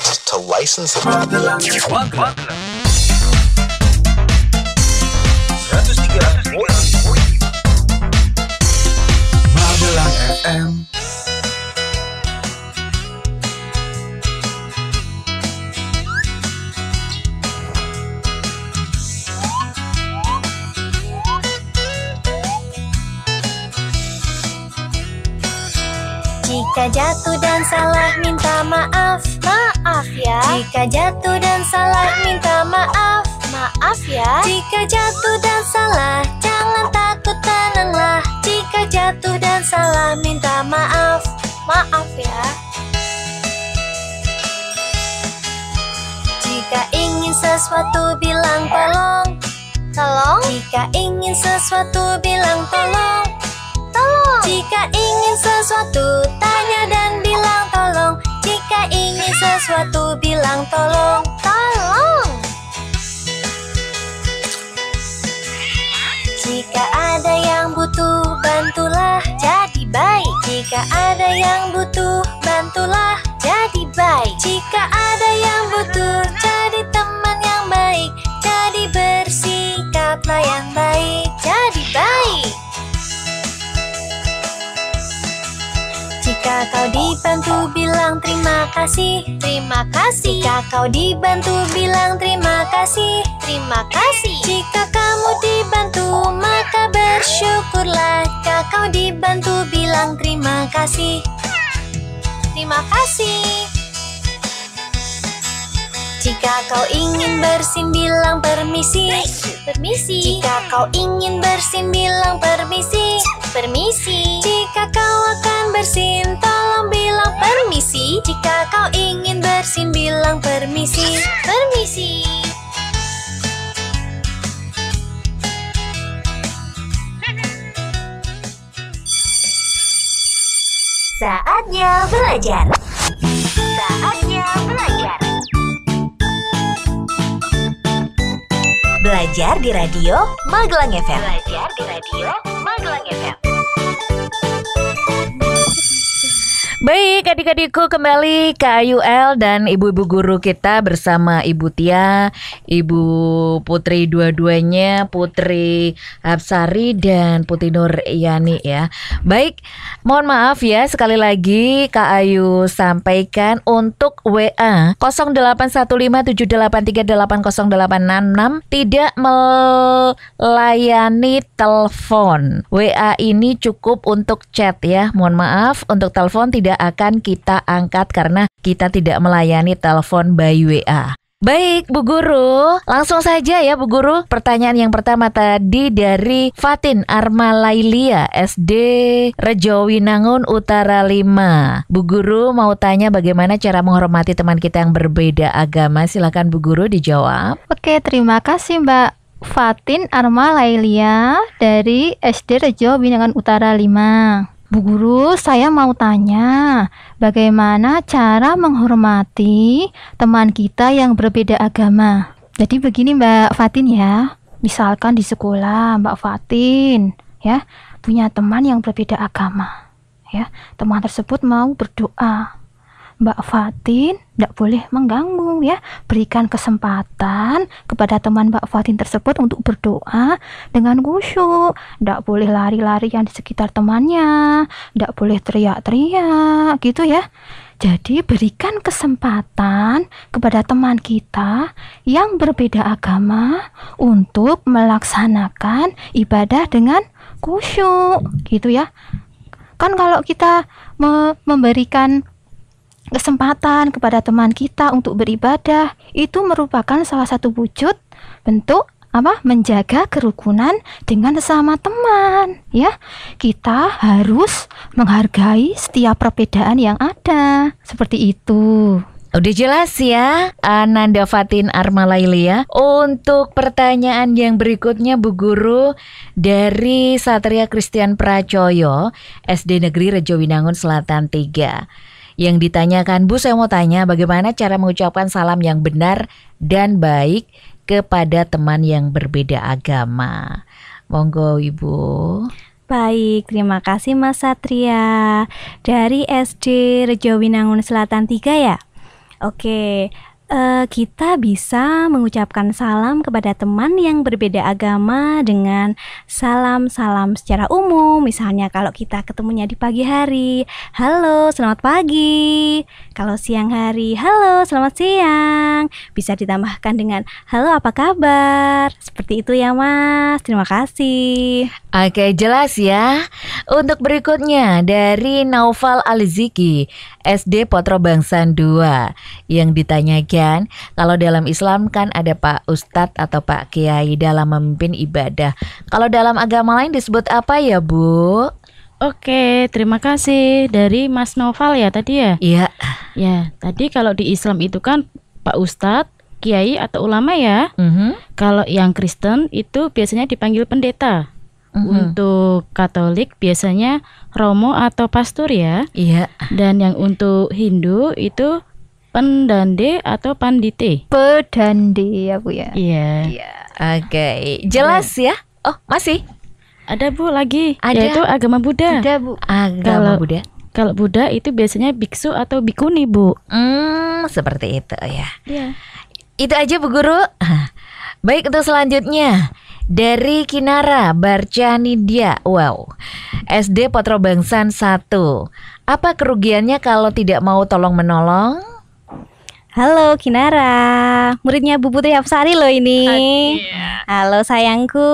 Jika jatuh dan salah minta maaf Maaf ya Jika jatuh dan salah minta maaf Maaf ya Jika jatuh dan salah Jangan takut tenanglah Jika jatuh dan salah minta maaf Maaf ya Jika ingin sesuatu bilang tolong Tolong Jika ingin sesuatu bilang tolong jika ingin sesuatu tanya dan bilang tolong Jika ingin sesuatu bilang tolong Tolong Jika ada yang butuh bantulah jadi baik Jika ada yang butuh bantulah jadi baik Jika kau dibantu bilang terima kasih Terima kasih Jika kau dibantu bilang terima kasih Terima kasih Jika kamu dibantu maka bersyukurlah Jika kau dibantu bilang terima kasih Terima kasih jika kau ingin bersin bilang permisi Permisi Jika kau ingin bersin bilang permisi permisi Jika kau akan bersin tolong bilang permisi Jika kau ingin bersin bilang permisi Permisi Saatnya belajar Saatnya belajar Belajar di radio Magelang FM. Belajar di radio Magelang FM. Baik, adik-adikku kembali ke IUL dan ibu-ibu guru kita bersama Ibu Tia, Ibu Putri dua-duanya, Putri Absari dan Putri Nur Yani ya. Baik, mohon maaf ya sekali lagi Kak Ayu sampaikan untuk WA 081578380866 tidak melayani telepon. WA ini cukup untuk chat ya. Mohon maaf untuk telepon tidak tidak akan kita angkat karena kita tidak melayani telepon by WA. Baik, Bu Guru. Langsung saja ya, Bu Guru. Pertanyaan yang pertama tadi dari Fatin Armalailia, SD Rejowinangun Utara 5. Bu Guru mau tanya bagaimana cara menghormati teman kita yang berbeda agama. Silakan Bu Guru dijawab. Oke, terima kasih Mbak Fatin Arma Lailia dari SD Rejo Binangan Utara 5. Bu Guru, saya mau tanya, bagaimana cara menghormati teman kita yang berbeda agama? Jadi begini Mbak Fatin ya, misalkan di sekolah Mbak Fatin ya punya teman yang berbeda agama, ya teman tersebut mau berdoa, Mbak Fatin tidak boleh mengganggu ya. Berikan kesempatan kepada teman Mbak Fatin tersebut untuk berdoa dengan khusyuk. Tidak boleh lari lari yang di sekitar temannya, tidak boleh teriak-teriak gitu ya. Jadi berikan kesempatan kepada teman kita yang berbeda agama untuk melaksanakan ibadah dengan khusyuk gitu ya. Kan kalau kita memberikan kesempatan kepada teman kita untuk beribadah itu merupakan salah satu wujud bentuk apa menjaga kerukunan dengan sesama teman ya kita harus menghargai setiap perbedaan yang ada seperti itu Udah jelas ya Ananda Fatin Armalailia Untuk pertanyaan yang berikutnya Bu Guru Dari Satria Christian Pracoyo SD Negeri Rejo Rejowinangun Selatan 3 yang ditanyakan. Bu, saya mau tanya bagaimana cara mengucapkan salam yang benar dan baik kepada teman yang berbeda agama. Monggo, Ibu. Baik, terima kasih Mas Satria. Dari SD Rejo Winangun Selatan 3 ya? Oke, Eh, kita bisa mengucapkan salam kepada teman yang berbeda agama dengan salam-salam secara umum. Misalnya kalau kita ketemunya di pagi hari, halo, selamat pagi. Kalau siang hari, halo, selamat siang. Bisa ditambahkan dengan halo, apa kabar? Seperti itu ya, Mas. Terima kasih. Oke, jelas ya. Untuk berikutnya dari Naufal Aliziki. SD Potro Bangsan 2 yang ditanyakan kalau dalam Islam kan ada Pak Ustadz atau Pak Kiai dalam memimpin ibadah. Kalau dalam agama lain disebut apa ya Bu? Oke, terima kasih dari Mas Noval ya tadi ya. Iya. Ya, tadi kalau di Islam itu kan Pak Ustadz, Kiai atau ulama ya. Mm -hmm. Kalau yang Kristen itu biasanya dipanggil pendeta. Mm Untuk Katolik biasanya Romo atau Pastur ya. Iya. Dan yang untuk Hindu itu pendande atau pandite? Pedande ya bu ya. Iya. Iya. Oke, okay. jelas iya. ya. Oh masih? Ada bu lagi. Ada. Yaitu agama Buddha. Ada bu. Agama kalau, Buddha. Kalau Buddha itu biasanya biksu atau bikuni bu. Hmm seperti itu ya. Iya. Itu aja bu guru. Baik untuk selanjutnya. Dari Kinara dia wow. SD Potro Bangsan 1. Apa kerugiannya kalau tidak mau tolong menolong? Halo Kinara, muridnya Bu Putri Hafsari loh ini. Iya. Halo sayangku.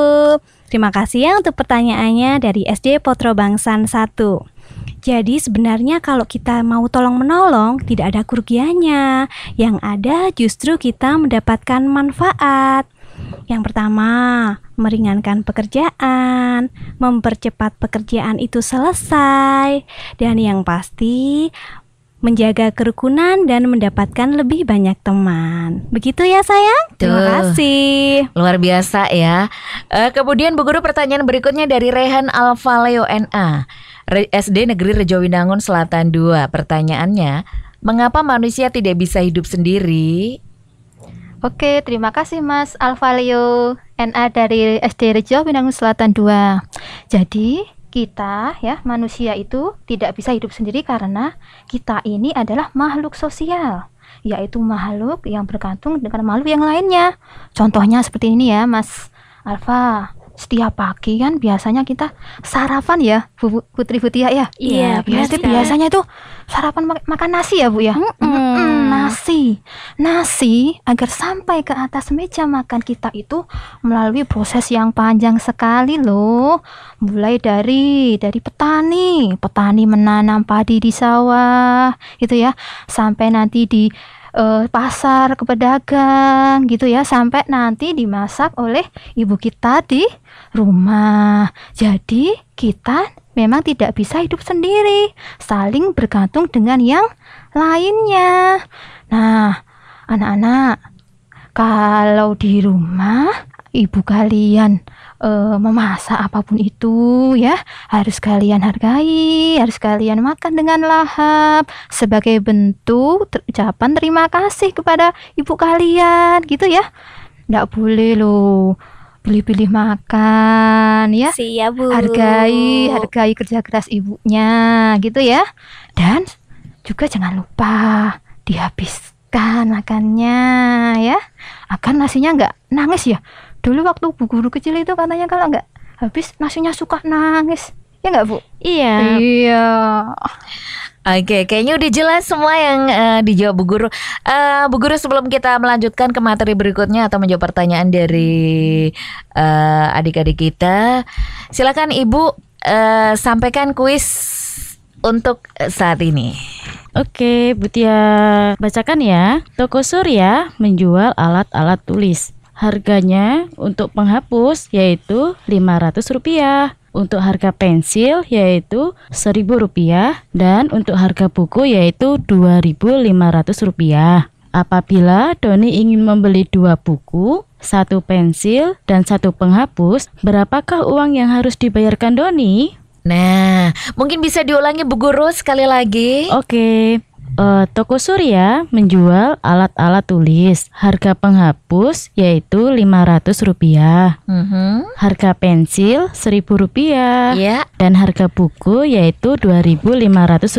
Terima kasih ya untuk pertanyaannya dari SD Potro Bangsan 1. Jadi sebenarnya kalau kita mau tolong menolong tidak ada kerugiannya. Yang ada justru kita mendapatkan manfaat. Yang pertama, meringankan pekerjaan, mempercepat pekerjaan itu selesai, dan yang pasti menjaga kerukunan dan mendapatkan lebih banyak teman. Begitu ya sayang? Terima kasih. Luar biasa ya. Uh, kemudian Bu Guru pertanyaan berikutnya dari Rehan Alvaleo NA. SD Negeri Rejo Rejowinangun Selatan 2. Pertanyaannya, mengapa manusia tidak bisa hidup sendiri? Oke, terima kasih Mas Alvalio NA dari SD Rejo Binangun Selatan 2. Jadi, kita ya manusia itu tidak bisa hidup sendiri karena kita ini adalah makhluk sosial yaitu makhluk yang bergantung dengan makhluk yang lainnya contohnya seperti ini ya mas Alfa setiap pagi kan biasanya kita sarapan ya Bu Putri putih ya. Iya, iya biasanya biasanya itu sarapan mak makan nasi ya Bu ya. Mm -mm, nasi. Nasi agar sampai ke atas meja makan kita itu melalui proses yang panjang sekali loh. Mulai dari dari petani, petani menanam padi di sawah gitu ya, sampai nanti di uh, pasar ke pedagang gitu ya sampai nanti dimasak oleh ibu kita di rumah. Jadi kita memang tidak bisa hidup sendiri, saling bergantung dengan yang lainnya. Nah, anak-anak, kalau di rumah ibu kalian uh, memasak apapun itu ya harus kalian hargai harus kalian makan dengan lahap sebagai bentuk ter ucapan terima kasih kepada ibu kalian gitu ya nggak boleh loh pilih-pilih makan ya. Siap, Bu. Hargai, hargai kerja keras ibunya gitu ya. Dan juga jangan lupa dihabiskan makannya ya. Akan nasinya nggak nangis ya dulu waktu bu guru kecil itu katanya kalau nggak habis nasinya suka nangis ya nggak bu iya iya Oke, okay, kayaknya udah jelas semua yang uh, dijawab Bu Guru. Uh, Bu Guru sebelum kita melanjutkan ke materi berikutnya atau menjawab pertanyaan dari adik eh, adik-adik kita, silakan Ibu uh, sampaikan kuis untuk saat ini. Oke, Butia bacakan ya. Toko Surya menjual alat-alat tulis. Harganya untuk penghapus yaitu Rp500. Untuk harga pensil yaitu Rp1.000 dan untuk harga buku yaitu Rp2.500. Apabila Doni ingin membeli dua buku, satu pensil, dan satu penghapus, berapakah uang yang harus dibayarkan Doni? Nah, mungkin bisa diulangi Bu Guru sekali lagi. Oke, Uh, toko Surya menjual alat-alat tulis. Harga penghapus yaitu Rp500. Mm-hmm. Harga pensil Rp1.000. Yeah. Iya. Dan harga buku yaitu Rp2.500.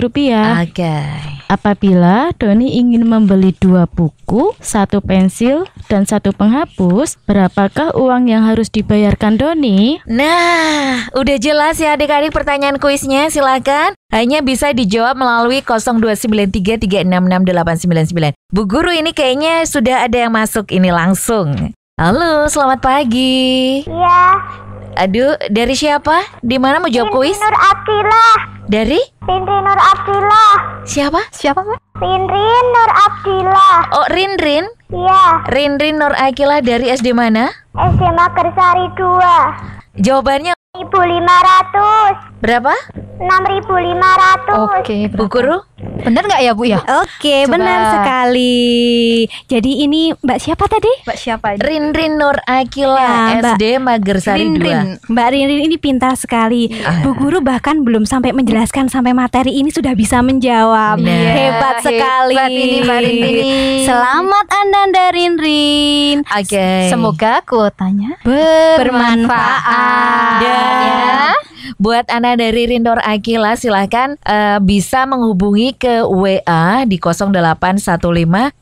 Okay. Apabila Doni ingin membeli dua buku, satu pensil, dan satu penghapus, berapakah uang yang harus dibayarkan Doni? Nah, udah jelas ya adik-adik pertanyaan kuisnya, silakan. Hanya bisa dijawab melalui 0293366899. Bu Guru ini kayaknya sudah ada yang masuk ini langsung. Halo, selamat pagi. Iya. Aduh, dari siapa? Di mana mau jawab kuis? Nur Abdillah. Dari? Rindri Nur Abdillah. Siapa? Siapa, Mbak? Rinrin Nur Abdillah. Oh, Rinrin? Iya. Rinrin Nur Akila dari SD mana? SD Makersari 2. Jawabannya 1500. Berapa? 6.500. Oke, Bu Guru. Bener nggak ya, Bu ya? Oke, okay, benar sekali. Jadi ini Mbak siapa tadi? Mbak siapa? Rinrin Nur Akila, ya, Mbak, SD Magersari -rin. 2. Mbak Rinrin ini pintar sekali. Ah. Bu Guru bahkan belum sampai menjelaskan sampai materi ini sudah bisa menjawab. Ya, hebat sekali. Hebat ini Mbak Rin. Selamat Anda Mbak Rin. Oke. Okay. Semoga kuotanya bermanfaat. bermanfaat. Ya. ya buat Anda dari Rindor Akila silahkan uh, eh, bisa menghubungi ke WA di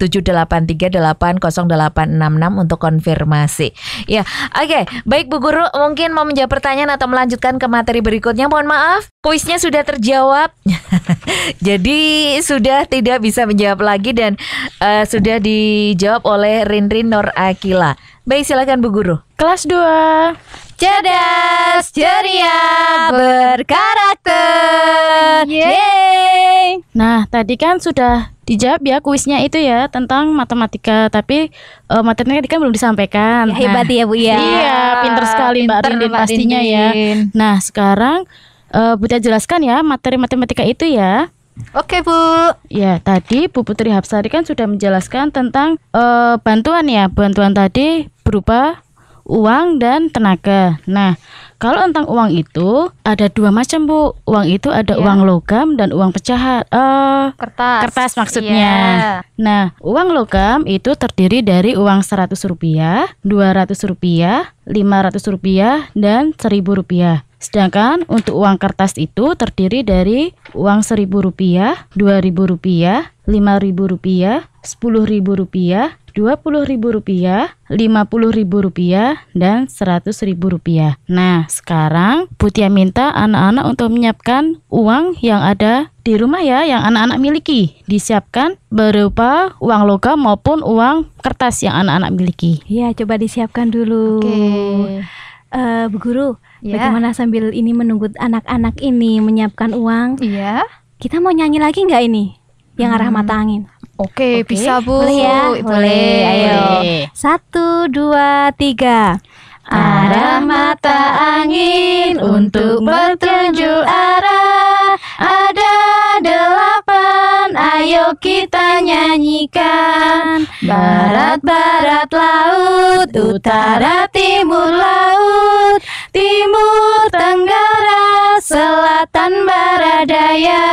081578380866 untuk konfirmasi. Ya, oke, okay. baik Bu Guru, mungkin mau menjawab pertanyaan atau melanjutkan ke materi berikutnya. Mohon maaf, kuisnya sudah terjawab. Jadi sudah tidak bisa menjawab lagi dan uh, sudah dijawab oleh Rindor Akila. Baik, silakan Bu Guru. Kelas 2 cerdas, ceria, berkarakter. Yeay. Nah, tadi kan sudah dijawab ya kuisnya itu ya tentang matematika, tapi uh, materinya kan belum disampaikan. Ya, hebat nah, ya Bu ya. Iya, pinter sekali pinter, Mbak Rindin Mbak pastinya ya. Nah, sekarang uh, Tia jelaskan ya materi matematika itu ya. Oke Bu. Ya tadi Bu Putri Hapsari kan sudah menjelaskan tentang uh, bantuan ya bantuan tadi berupa uang dan tenaga. Nah, kalau tentang uang itu ada dua macam bu. Uang itu ada yeah. uang logam dan uang pecahan. Uh, kertas. Kertas maksudnya. Yeah. Nah, uang logam itu terdiri dari uang seratus rupiah, dua ratus rupiah, lima ratus rupiah, dan seribu rupiah. Sedangkan untuk uang kertas itu terdiri dari uang seribu rupiah, dua ribu rupiah, Rp5.000, Rp10.000, Rp20.000, Rp50.000, dan Rp100.000. Nah, sekarang Butia minta anak-anak untuk menyiapkan uang yang ada di rumah ya, yang anak-anak miliki. Disiapkan berupa uang logam maupun uang kertas yang anak-anak miliki. Iya, coba disiapkan dulu. Oke. Okay. Uh, eh, Bu Guru, yeah. bagaimana sambil ini menunggu anak-anak ini menyiapkan uang? Iya. Kita mau nyanyi lagi nggak ini? yang arah mata hmm. angin. Oke, okay, okay. bisa bu. Boleh ya? Boleh. Boleh. Ayo. Satu, dua, tiga. Arah mata angin untuk bertunjuk arah. Ada delapan, ayo kita nyanyikan. Barat-barat laut, utara timur laut, timur tenggara, selatan barat daya.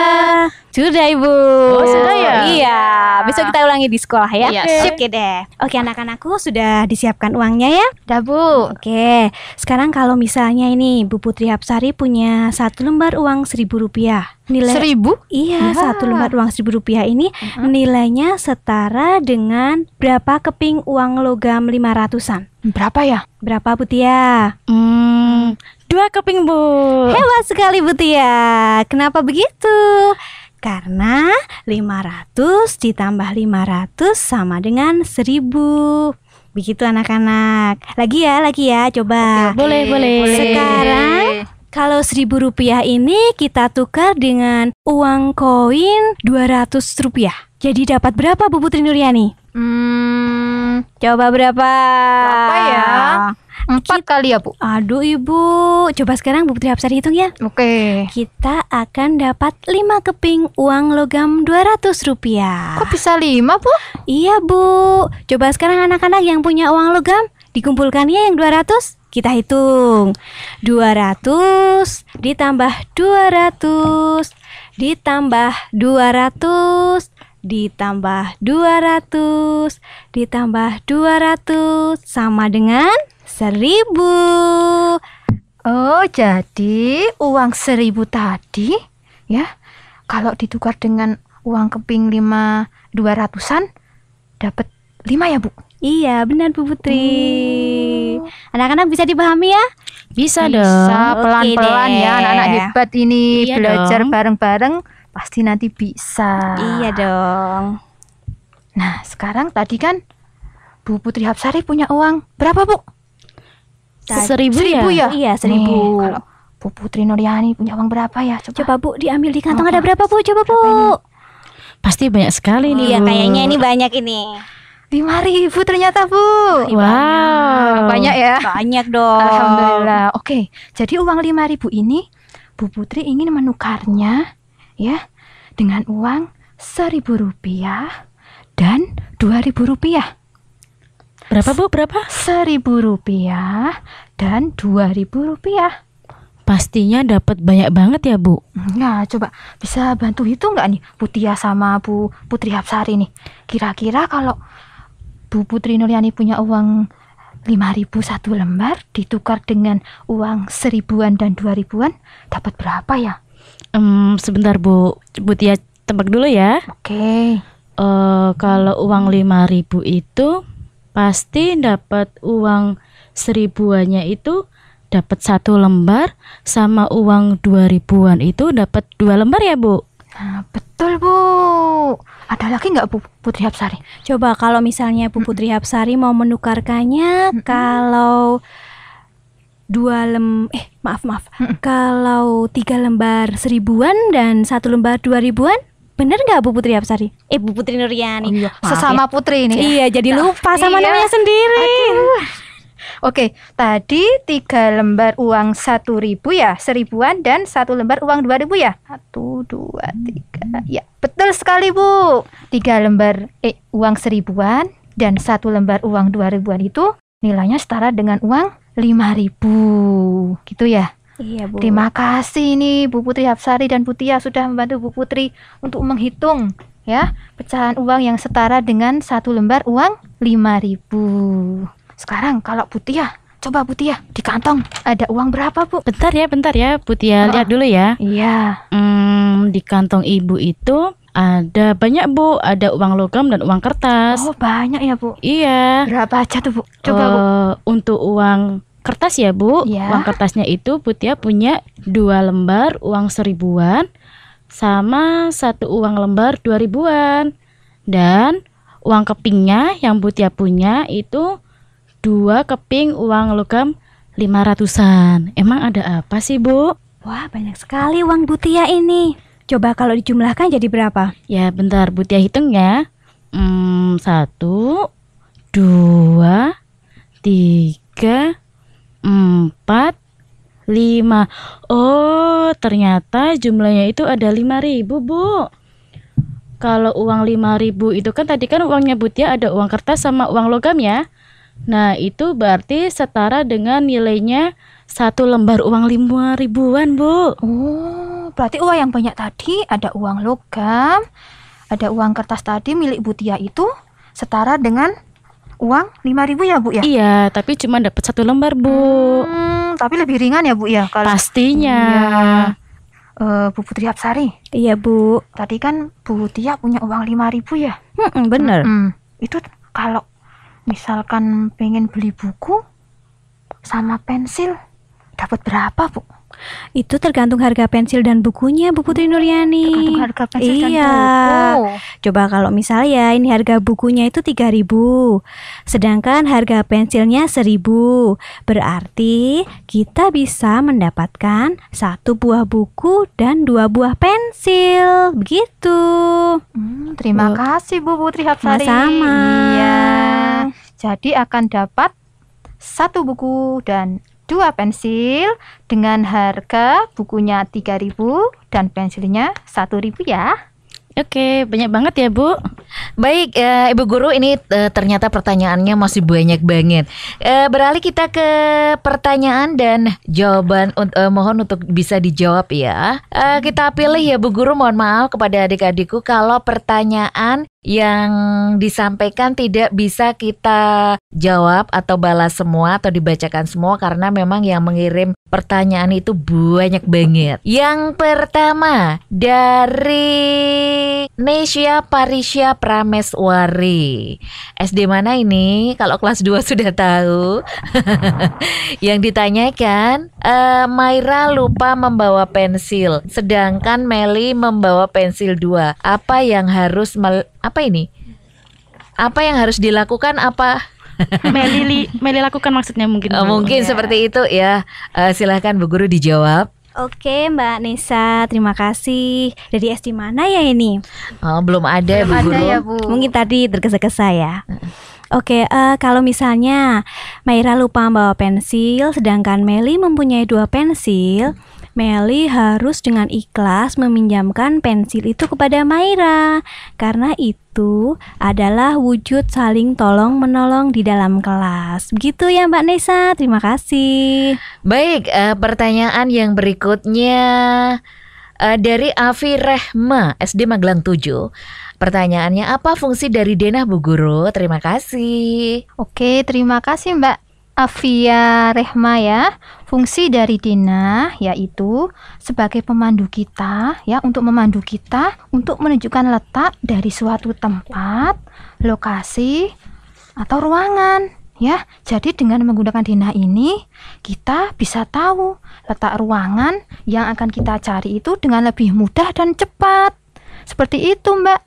Sudah ibu. Oh sudah ya. Iya. Besok kita ulangi di sekolah ya. Iya, oke okay. okay. deh. Oke anak-anakku sudah disiapkan uangnya ya? Sudah bu. Oke. Sekarang kalau misalnya ini Bu Putri Hapsari punya satu lembar uang seribu rupiah. Nilai seribu? Iya. Ah. Satu lembar uang seribu rupiah ini uh -huh. nilainya setara dengan berapa keping uang logam lima ratusan? Berapa ya? Berapa Butia? Hmm, dua keping bu. Hebat sekali Butia. Kenapa begitu? Karena 500 ditambah 500 sama dengan 1000. Begitu anak-anak. Lagi ya, lagi ya, coba. Oke, boleh, boleh. Sekarang kalau seribu rupiah ini kita tukar dengan uang koin 200 rupiah. Jadi dapat berapa Bu Putri Nuryani? Hmm, coba berapa? Berapa ya? Empat kali ya Bu Aduh Ibu Coba sekarang Bu Putri Hapsari hitung ya Oke okay. Kita akan dapat lima keping uang logam dua ratus rupiah Kok bisa lima Bu? Iya Bu Coba sekarang anak-anak yang punya uang logam Dikumpulkannya yang dua ratus. kita hitung dua ratus ditambah dua ratus ditambah dua ratus ditambah 200 ditambah 200 sama dengan seribu. Oh, jadi uang seribu tadi ya, kalau ditukar dengan uang keping lima dua ratusan, dapat lima ya bu? Iya, benar Bu Putri. Oh. Anak-anak bisa dipahami ya? Bisa, bisa dong. pelan-pelan ya anak-anak hebat ini iya belajar bareng-bareng pasti nanti bisa. Iya dong. Nah, sekarang tadi kan Bu Putri Hapsari punya uang berapa, Bu? seribu, ya? seribu ya? Iya seribu. Nih, kalau Bu Putri Nuriani punya uang berapa ya? Coba, coba Bu diambil di kantong oh, ada berapa Bu? Coba Bu. Pasti banyak sekali oh, nih. Iya kayaknya ini banyak ini. Lima ribu ternyata Bu. Iya, wow. Banyak. banyak ya? Banyak dong. Alhamdulillah. Oke, jadi uang lima ribu ini Bu Putri ingin menukarnya ya dengan uang seribu rupiah dan dua ribu rupiah. Berapa bu? Berapa? Seribu rupiah dan dua ribu rupiah. Pastinya dapat banyak banget ya bu. Nah coba bisa bantu itu nggak nih Putia sama Bu Putri Hapsari nih. Kira-kira kalau Bu Putri Nuriani punya uang lima ribu satu lembar ditukar dengan uang seribuan dan dua ribuan dapat berapa ya? Um, sebentar Bu, putia tebak dulu ya. Oke. Okay. Uh, eh, kalau uang lima ribu itu pasti dapat uang seribuannya itu dapat satu lembar sama uang dua ribuan itu dapat dua lembar ya bu nah, betul bu ada lagi nggak bu Putri Hapsari coba kalau misalnya bu Putri Hapsari mau menukarkannya kalau dua lem eh maaf maaf kalau tiga lembar seribuan dan satu lembar dua ribuan Bener gak Bu Putri Apsari? Eh Bu Putri Nuriani. Oh, iya, Sesama Putri ini. Iya, jadi nah, lupa sama iya. namanya sendiri. Oke, tadi tiga lembar uang satu ribu ya, seribuan dan satu lembar uang dua ribu ya. Satu, dua, tiga. Ya, betul sekali bu. Tiga lembar eh uang seribuan dan satu lembar uang dua ribuan itu nilainya setara dengan uang lima ribu, gitu ya. Iya, Bu. Terima kasih ini Bu Putri Hapsari dan Bu sudah membantu Bu Putri untuk menghitung ya pecahan uang yang setara dengan satu lembar uang 5000 sekarang kalau Putia, coba Putia di kantong ada uang berapa Bu bentar ya bentar ya Putia. oh, lihat dulu ya iya hmm, di kantong ibu itu ada banyak bu, ada uang logam dan uang kertas. Oh banyak ya bu. Iya. Berapa aja tuh bu? Coba uh, bu. Eh, untuk uang kertas ya Bu. Ya. Uang kertasnya itu Butia punya dua lembar uang seribuan sama satu uang lembar dua ribuan dan uang kepingnya yang Butia punya itu dua keping uang logam lima ratusan. Emang ada apa sih Bu? Wah banyak sekali uang Butia ini. Coba kalau dijumlahkan jadi berapa? Ya bentar Butia hitung ya. Hmm, satu, dua, tiga, empat, lima. Oh, ternyata jumlahnya itu ada lima ribu, Bu. Kalau uang lima ribu itu kan tadi kan uangnya Butia ada uang kertas sama uang logam ya. Nah, itu berarti setara dengan nilainya satu lembar uang lima ribuan, Bu. Oh, berarti uang yang banyak tadi ada uang logam, ada uang kertas tadi milik Butia itu setara dengan uang lima ribu ya Bu ya? Iya, tapi cuma dapat satu lembar Bu. Hmm, tapi lebih ringan ya Bu ya kalau Pastinya. Iya. Uh, Bu Putri absari Iya Bu. Tadi kan Bu Tia punya uang lima ribu ya. Hmm, bener. Hmm, itu kalau misalkan pengen beli buku sama pensil dapat berapa Bu? Itu tergantung harga pensil dan bukunya Bu Putri Nuryani. Tergantung harga pensil iya. dan buku. Coba kalau misalnya ini harga bukunya itu 3000, sedangkan harga pensilnya 1000. Berarti kita bisa mendapatkan satu buah buku dan dua buah pensil. Begitu. Hmm, terima Bu. kasih Bu Putri Hapsari. Sama. Iya. Jadi akan dapat satu buku dan dua pensil dengan harga bukunya tiga ribu dan pensilnya satu ribu ya. Oke, banyak banget ya Bu. Baik, e, Ibu Guru, ini e, ternyata pertanyaannya masih banyak banget. E, beralih kita ke pertanyaan dan jawaban. E, mohon untuk bisa dijawab ya. E, kita pilih ya Bu Guru. Mohon maaf kepada adik-adikku kalau pertanyaan yang disampaikan tidak bisa kita jawab atau balas semua atau dibacakan semua karena memang yang mengirim pertanyaan itu banyak banget. Yang pertama dari Nesia Parisia Prameswari. SD mana ini? Kalau kelas 2 sudah tahu. yang ditanyakan, e, Maira lupa membawa pensil, sedangkan Meli membawa pensil dua. Apa yang harus mel apa ini? Apa yang harus dilakukan apa? Meli, Meli lakukan maksudnya mungkin. Oh, mungkin ya. seperti itu ya. Uh, silahkan Bu Guru dijawab. Oke Mbak Nisa, terima kasih. Dari SD mana ya ini? Oh, belum ada belum ada ya Bu. Mungkin tadi tergesa-gesa ya. Oke, uh, kalau misalnya Maira lupa membawa pensil, sedangkan Meli mempunyai dua pensil, hmm Meli harus dengan ikhlas meminjamkan pensil itu kepada Maira karena itu adalah wujud saling tolong menolong di dalam kelas. Begitu ya Mbak Nesa, terima kasih. Baik, uh, pertanyaan yang berikutnya uh, dari Avi Rehma SD Magelang 7. Pertanyaannya apa fungsi dari denah Bu Guru? Terima kasih. Oke, terima kasih Mbak Afia Rehma ya. Fungsi dari Dina yaitu sebagai pemandu kita ya untuk memandu kita untuk menunjukkan letak dari suatu tempat, lokasi atau ruangan ya. Jadi dengan menggunakan Dina ini kita bisa tahu letak ruangan yang akan kita cari itu dengan lebih mudah dan cepat. Seperti itu, Mbak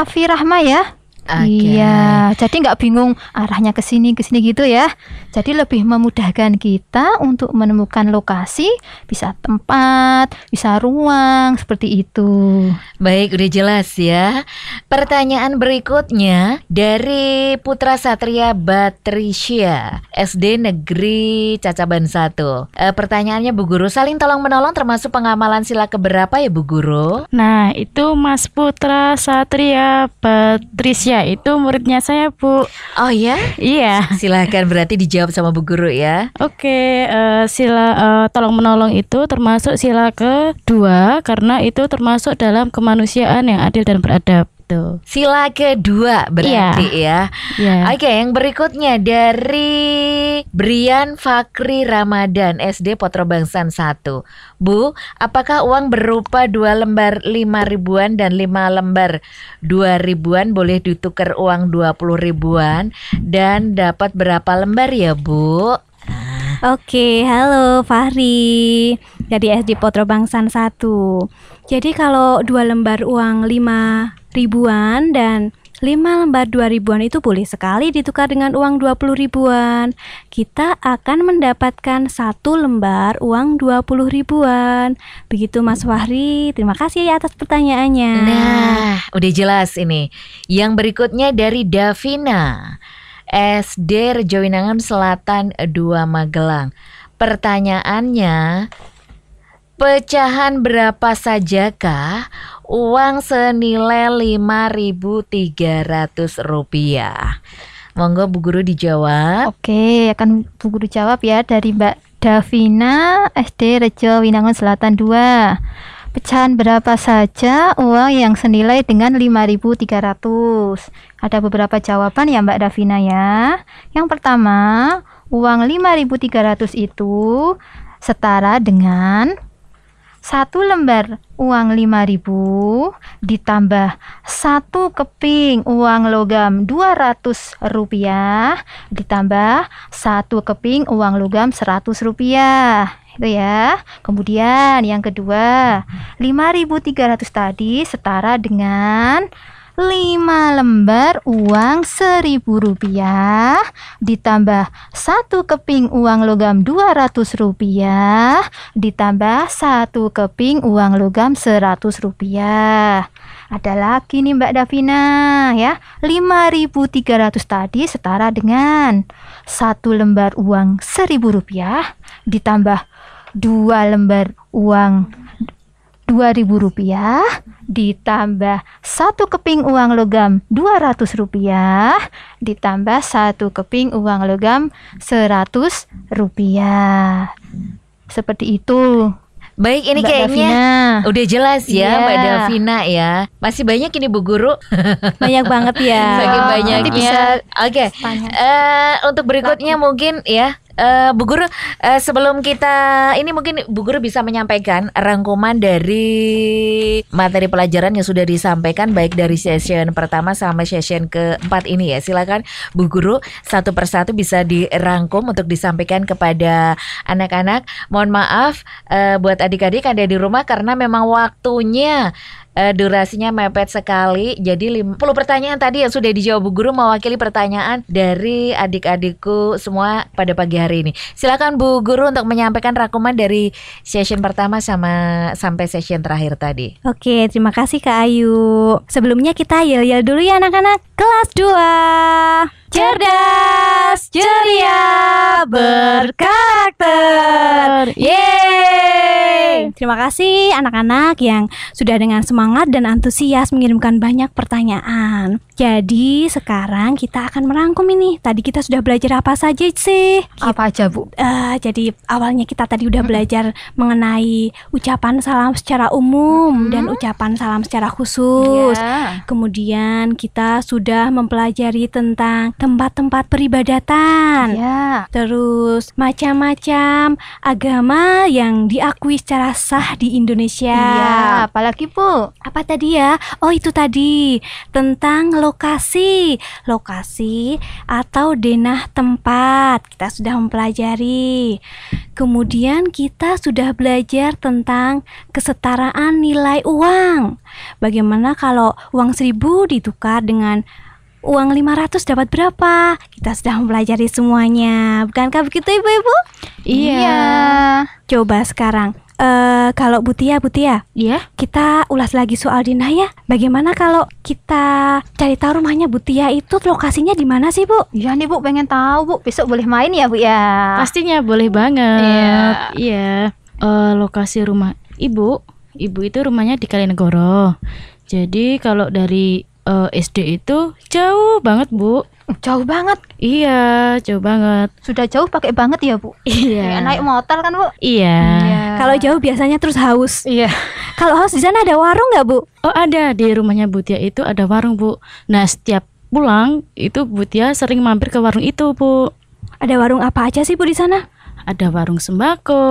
Afi Rahma ya. Okay. Iya, jadi nggak bingung arahnya ke sini ke sini gitu ya. Jadi lebih memudahkan kita untuk menemukan lokasi, bisa tempat, bisa ruang seperti itu. Baik, udah jelas ya. Pertanyaan berikutnya dari Putra Satria Batrisya, SD Negeri Cacaban 1. E, eh, pertanyaannya Bu Guru, saling tolong menolong termasuk pengamalan sila keberapa ya Bu Guru? Nah, itu Mas Putra Satria Batrisya itu muridnya saya, Bu. Oh ya? Iya. iya. Silahkan berarti dijawab sama Bu Guru ya. Oke, okay, uh, eh, sila uh, tolong menolong itu termasuk sila kedua karena itu termasuk dalam kemanusiaan yang adil dan beradab gitu. Sila kedua berarti yeah. ya. Yeah. Oke, okay, yang berikutnya dari Brian Fakri Ramadan SD Potrobangsan 1. Bu, apakah uang berupa dua lembar lima ribuan dan lima lembar dua ribuan boleh ditukar uang dua puluh ribuan dan dapat berapa lembar ya, Bu? Oke, okay, halo Fahri dari SD Potro Bangsan 1. Jadi kalau dua lembar uang 5 ribuan dan 5 lembar 2 ribuan itu boleh sekali ditukar dengan uang 20 ribuan. Kita akan mendapatkan satu lembar uang 20 ribuan. Begitu Mas Fahri, terima kasih atas pertanyaannya. Nah, udah jelas ini. Yang berikutnya dari Davina. SD Rejowinangan Selatan 2 Magelang. Pertanyaannya, Pecahan berapa saja sajakah uang senilai lima ribu tiga ratus rupiah? Monggo Bu Guru dijawab. Oke, akan Bu Guru jawab ya dari Mbak Davina SD Rejo Winangun Selatan 2. Pecahan berapa saja uang yang senilai dengan 5.300? Ada beberapa jawaban ya Mbak Davina ya. Yang pertama, uang 5.300 itu setara dengan satu lembar uang lima ribu ditambah satu keping uang logam dua ratus rupiah ditambah satu keping uang logam seratus rupiah itu ya kemudian yang kedua lima ribu tiga ratus tadi setara dengan 5 lembar uang seribu rupiah ditambah satu keping uang logam dua ratus rupiah ditambah satu keping uang logam seratus rupiah ada lagi nih Mbak Davina ya lima ribu tiga ratus tadi setara dengan satu lembar uang seribu rupiah ditambah dua lembar uang Rp2.000 ditambah satu keping uang logam Rp200 ditambah satu keping uang logam Rp100. Seperti itu. Baik, ini Mbak kayaknya Davina. udah jelas ya yeah. Mbak Davina ya. Masih banyak ini Bu Guru. banyak banget ya. Saking banyaknya. Oke. Okay. Uh, eh, untuk berikutnya Laki. mungkin ya uh, Bu Guru uh, sebelum kita ini mungkin Bu Guru bisa menyampaikan rangkuman dari materi pelajaran yang sudah disampaikan baik dari session pertama sama session keempat ini ya. Silakan Bu Guru satu persatu bisa dirangkum untuk disampaikan kepada anak-anak. Mohon maaf uh, buat adik-adik ada di rumah karena memang waktunya uh, durasinya mepet sekali. Jadi 50 pertanyaan tadi yang sudah dijawab Bu Guru mewakili pertanyaan dari adik-adikku semua pada pagi hari ini. Silakan Bu Guru untuk menyampaikan rakuman dari session pertama sama sampai session terakhir tadi. Oke, terima kasih Kak Ayu. Sebelumnya kita yel-yel dulu ya anak-anak kelas 2. Cerdas, ceria, berkarakter. Yeay! Terima kasih anak-anak yang sudah dengan semangat dan antusias mengirimkan banyak pertanyaan. Jadi sekarang kita akan merangkum ini. Tadi kita sudah belajar apa saja sih? apa aja bu? Uh, jadi awalnya kita tadi udah belajar mengenai ucapan salam secara umum hmm. dan ucapan salam secara khusus. Yeah. Kemudian kita sudah mempelajari tentang tempat-tempat peribadatan. Yeah. Terus macam-macam agama yang diakui secara sah lah di Indonesia. Iya, apalagi Bu? Apa tadi ya? Oh, itu tadi tentang lokasi. Lokasi atau denah tempat. Kita sudah mempelajari. Kemudian kita sudah belajar tentang kesetaraan nilai uang. Bagaimana kalau uang seribu ditukar dengan uang 500 dapat berapa? Kita sudah mempelajari semuanya. Bukankah begitu Ibu-ibu? Iya. Coba sekarang uh, kalau Butia, Butia, ya, yeah. kita ulas lagi soal Dina ya. Bagaimana kalau kita cari tahu rumahnya Butia itu lokasinya di mana sih, Bu? Iya nih, Bu, pengen tahu, Bu. Besok boleh main ya, Bu ya? Pastinya boleh banget. Iya. Yeah. Iya. Yeah. Uh, lokasi rumah Ibu, Ibu itu rumahnya di Kalinegoro. Jadi kalau dari uh, eh, SD itu jauh banget, Bu. Jauh banget. Iya, jauh banget. Sudah jauh pakai banget ya, Bu? Iya. naik motor kan, Bu? Iya. iya. Kalau jauh biasanya terus haus. Iya. Kalau haus di sana ada warung nggak, Bu? Oh, ada. Di rumahnya Butia itu ada warung, Bu. Nah, setiap pulang itu Butia sering mampir ke warung itu, Bu. Ada warung apa aja sih, Bu, di sana? Ada warung sembako,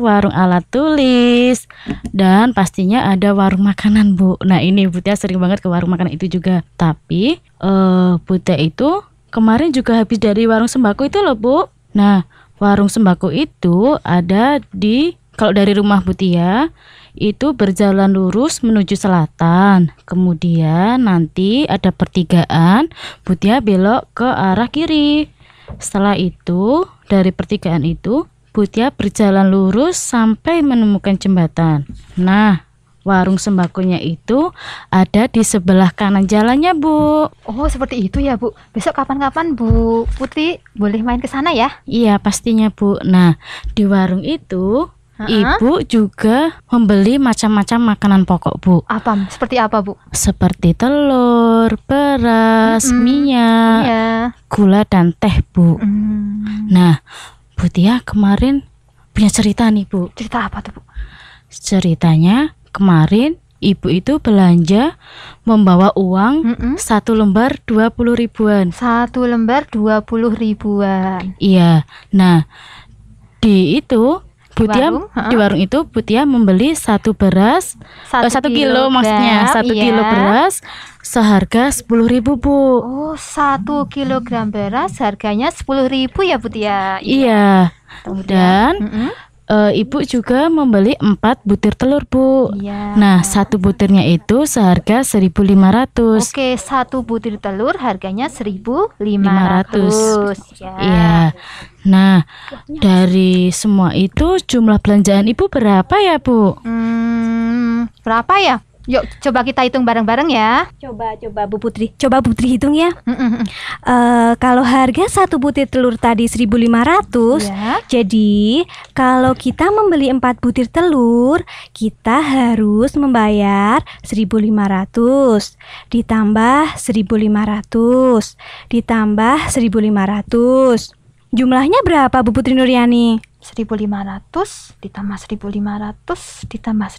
warung alat tulis, dan pastinya ada warung makanan, Bu. Nah, ini Butia sering banget ke warung makanan itu juga. Tapi eh Butia itu kemarin juga habis dari warung sembako itu loh, Bu. Nah, warung sembako itu ada di kalau dari rumah Butia itu berjalan lurus menuju selatan. Kemudian nanti ada pertigaan, Butia belok ke arah kiri. Setelah itu, dari pertigaan itu, Butia berjalan lurus sampai menemukan jembatan. Nah, warung sembakonya itu ada di sebelah kanan jalannya, Bu. Oh, seperti itu ya, Bu. Besok kapan-kapan Bu Putri boleh main ke sana ya? Iya, pastinya, Bu. Nah, di warung itu uh-huh. Ibu juga membeli macam-macam makanan pokok, Bu. Apa? Seperti apa, Bu? Seperti telur, beras, mm-hmm. minyak, yeah. gula dan teh, Bu. Mm. Nah, Bu Tia kemarin punya cerita nih, Bu. Cerita apa tuh, Bu? Ceritanya kemarin ibu itu belanja membawa uang mm hmm satu lembar dua puluh ribuan. Satu lembar dua puluh ribuan. Iya. Nah, di itu Butia warung, di warung itu Butia membeli satu beras eh, satu, oh, satu kilo, kilo maksudnya satu iya. kilo beras seharga sepuluh ribu bu. Oh satu kilogram beras harganya sepuluh ribu ya Butia. Iya. Dan mm -hmm uh, ibu juga membeli empat butir telur, Bu. Iya. Nah, satu butirnya itu seharga 1.500. Oke, satu butir telur harganya 1.500. Iya. Ya. Nah, dari semua itu jumlah belanjaan Ibu berapa ya, Bu? Hmm, berapa ya? Yuk, coba kita hitung bareng-bareng ya. Coba, coba Bu Putri. Coba Putri hitung ya. Mm -mm. Uh, kalau harga satu butir telur tadi 1500 yeah. Jadi, kalau kita membeli empat butir telur, kita harus membayar 1500 Ditambah 1500 Ditambah 1500 Jumlahnya berapa Bu Putri Nuriani? 1500 ditambah 1500 ditambah 1500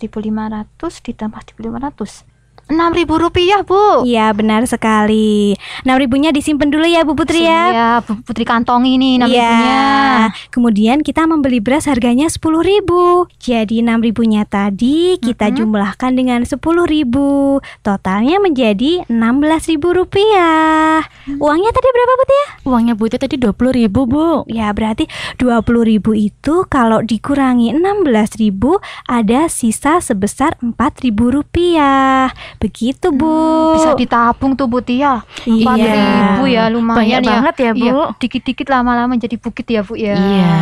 ditambah 1500 enam ribu rupiah bu iya benar sekali enam ribunya disimpan dulu ya bu putri ya iya bu putri kantong ini enam ya. kemudian kita membeli beras harganya sepuluh ribu jadi enam ribunya tadi kita -hmm. jumlahkan dengan sepuluh ribu totalnya menjadi enam belas ribu rupiah hmm. uangnya tadi berapa bu ya uangnya bu itu tadi dua puluh ribu bu ya berarti dua puluh ribu itu kalau dikurangi enam belas ribu ada sisa sebesar empat ribu rupiah Begitu Bu. Hmm, bisa ditabung tuh Bu Tia. Iya. ribu ya lumayan Banyak ya. banget ya Bu. dikit dikit ya, lama-lama jadi bukit ya Bu ya. Iya.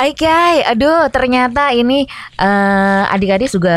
Oke, okay. aduh ternyata ini uh, adik-adik juga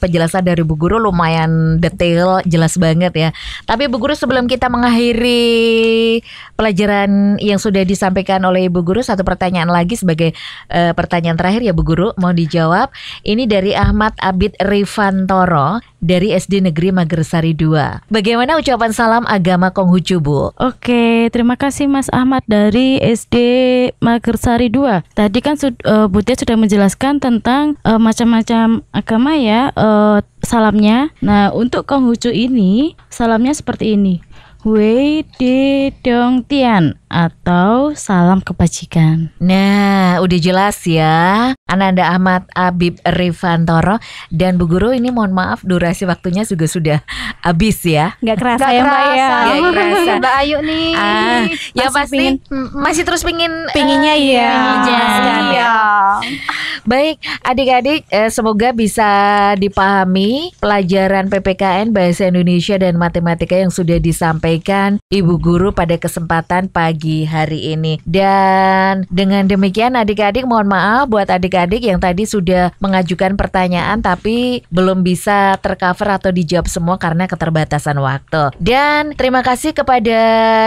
penjelasan dari Bu Guru lumayan detail, jelas banget ya. Tapi Bu Guru sebelum kita mengakhiri pelajaran yang sudah disampaikan oleh Ibu Guru satu pertanyaan lagi sebagai uh, pertanyaan terakhir ya Bu Guru mau dijawab. Ini dari Ahmad Abid Rifantoro dari SD Negeri Negeri Magersari 2. Bagaimana ucapan salam agama Konghucu, Bu? Oke, terima kasih Mas Ahmad dari SD Magersari 2. Tadi kan uh, Tia sudah menjelaskan tentang uh, macam-macam agama ya uh, salamnya. Nah, untuk Konghucu ini salamnya seperti ini. Wei De Dong Tian atau salam kebajikan. Nah, udah jelas ya. Ananda Ahmad Abib Rifantoro dan Bu Guru ini mohon maaf durasi waktunya juga sudah habis ya. Gak kerasa Nggak ya Mbak ya. kerasa. Mbak Ayu nih. Ah, ya masih ya pasti pingin, masih terus pingin eh, pinginnya uh, ya. Pinginnya. Ya. Baik, adik-adik eh, semoga bisa dipahami pelajaran PPKN Bahasa Indonesia dan Matematika yang sudah disampaikan disampaikan Ibu Guru pada kesempatan pagi hari ini. Dan dengan demikian adik-adik mohon maaf buat adik-adik yang tadi sudah mengajukan pertanyaan tapi belum bisa tercover atau dijawab semua karena keterbatasan waktu. Dan terima kasih kepada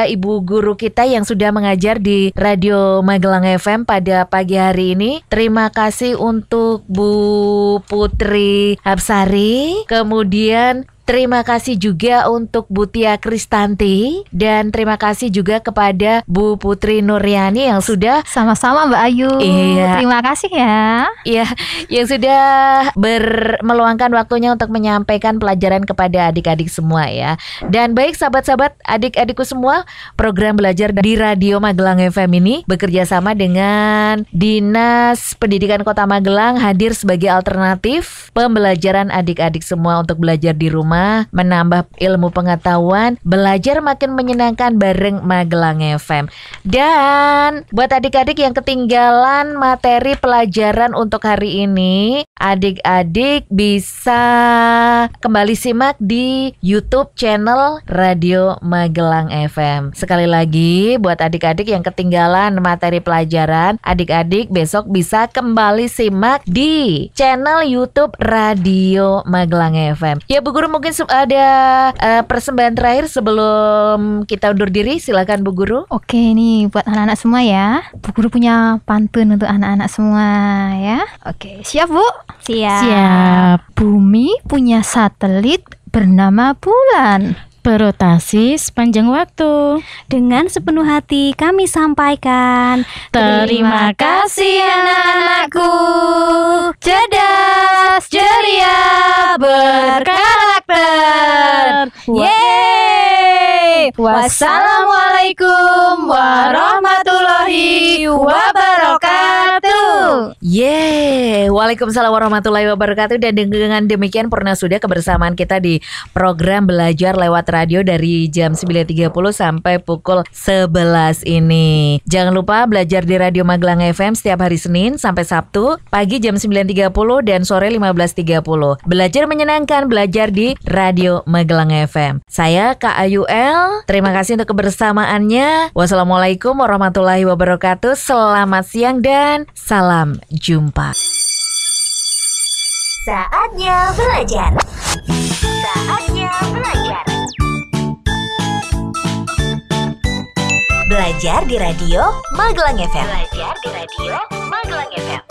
Ibu Guru kita yang sudah mengajar di Radio Magelang FM pada pagi hari ini. Terima kasih untuk Bu Putri Habsari kemudian Terima kasih juga untuk Butia Kristanti dan terima kasih juga kepada Bu Putri Nuriani yang sudah sama-sama Mbak Ayu. Iya. Terima kasih ya. Iya, yang sudah bermeluangkan waktunya untuk menyampaikan pelajaran kepada adik-adik semua ya. Dan baik sahabat-sahabat adik-adikku semua, program belajar di Radio Magelang FM ini bekerja sama dengan Dinas Pendidikan Kota Magelang hadir sebagai alternatif pembelajaran adik-adik semua untuk belajar di rumah rumah, menambah ilmu pengetahuan, belajar makin menyenangkan bareng Magelang FM. Dan buat adik-adik yang ketinggalan materi pelajaran untuk hari ini, adik-adik bisa kembali simak di YouTube channel Radio Magelang FM. Sekali lagi, buat adik-adik yang ketinggalan materi pelajaran, adik-adik besok bisa kembali simak di channel YouTube Radio Magelang FM. Ya, Bu Guru mungkin ada uh, persembahan terakhir sebelum kita undur diri. Silakan Bu Guru. Oke, ini buat anak-anak semua ya. Bu Guru punya pantun untuk anak-anak semua ya. Oke, siap Bu? Siap. Siap. Bumi punya satelit bernama bulan berotasi sepanjang waktu. Dengan sepenuh hati kami sampaikan. Terima kasih anak-anakku. Cerdas, ceria, berkarakter. Yeay! Wassalamualaikum warahmatullahi wabarakatuh. Yeay! Waalaikumsalam warahmatullahi wabarakatuh dan dengan demikian pernah sudah kebersamaan kita di program belajar lewat Radio dari jam 9.30 sampai pukul 11 ini. Jangan lupa belajar di Radio Magelang FM setiap hari Senin sampai Sabtu, pagi jam 9.30 dan sore 15.30. Belajar menyenangkan, belajar di Radio Magelang FM. Saya Kak Ayu L. Terima kasih untuk kebersamaannya. Wassalamualaikum warahmatullahi wabarakatuh. Selamat siang dan salam jumpa. Saatnya belajar. Saatnya belajar. Belajar di radio Magelang FM. Belajar di radio Magelang FM.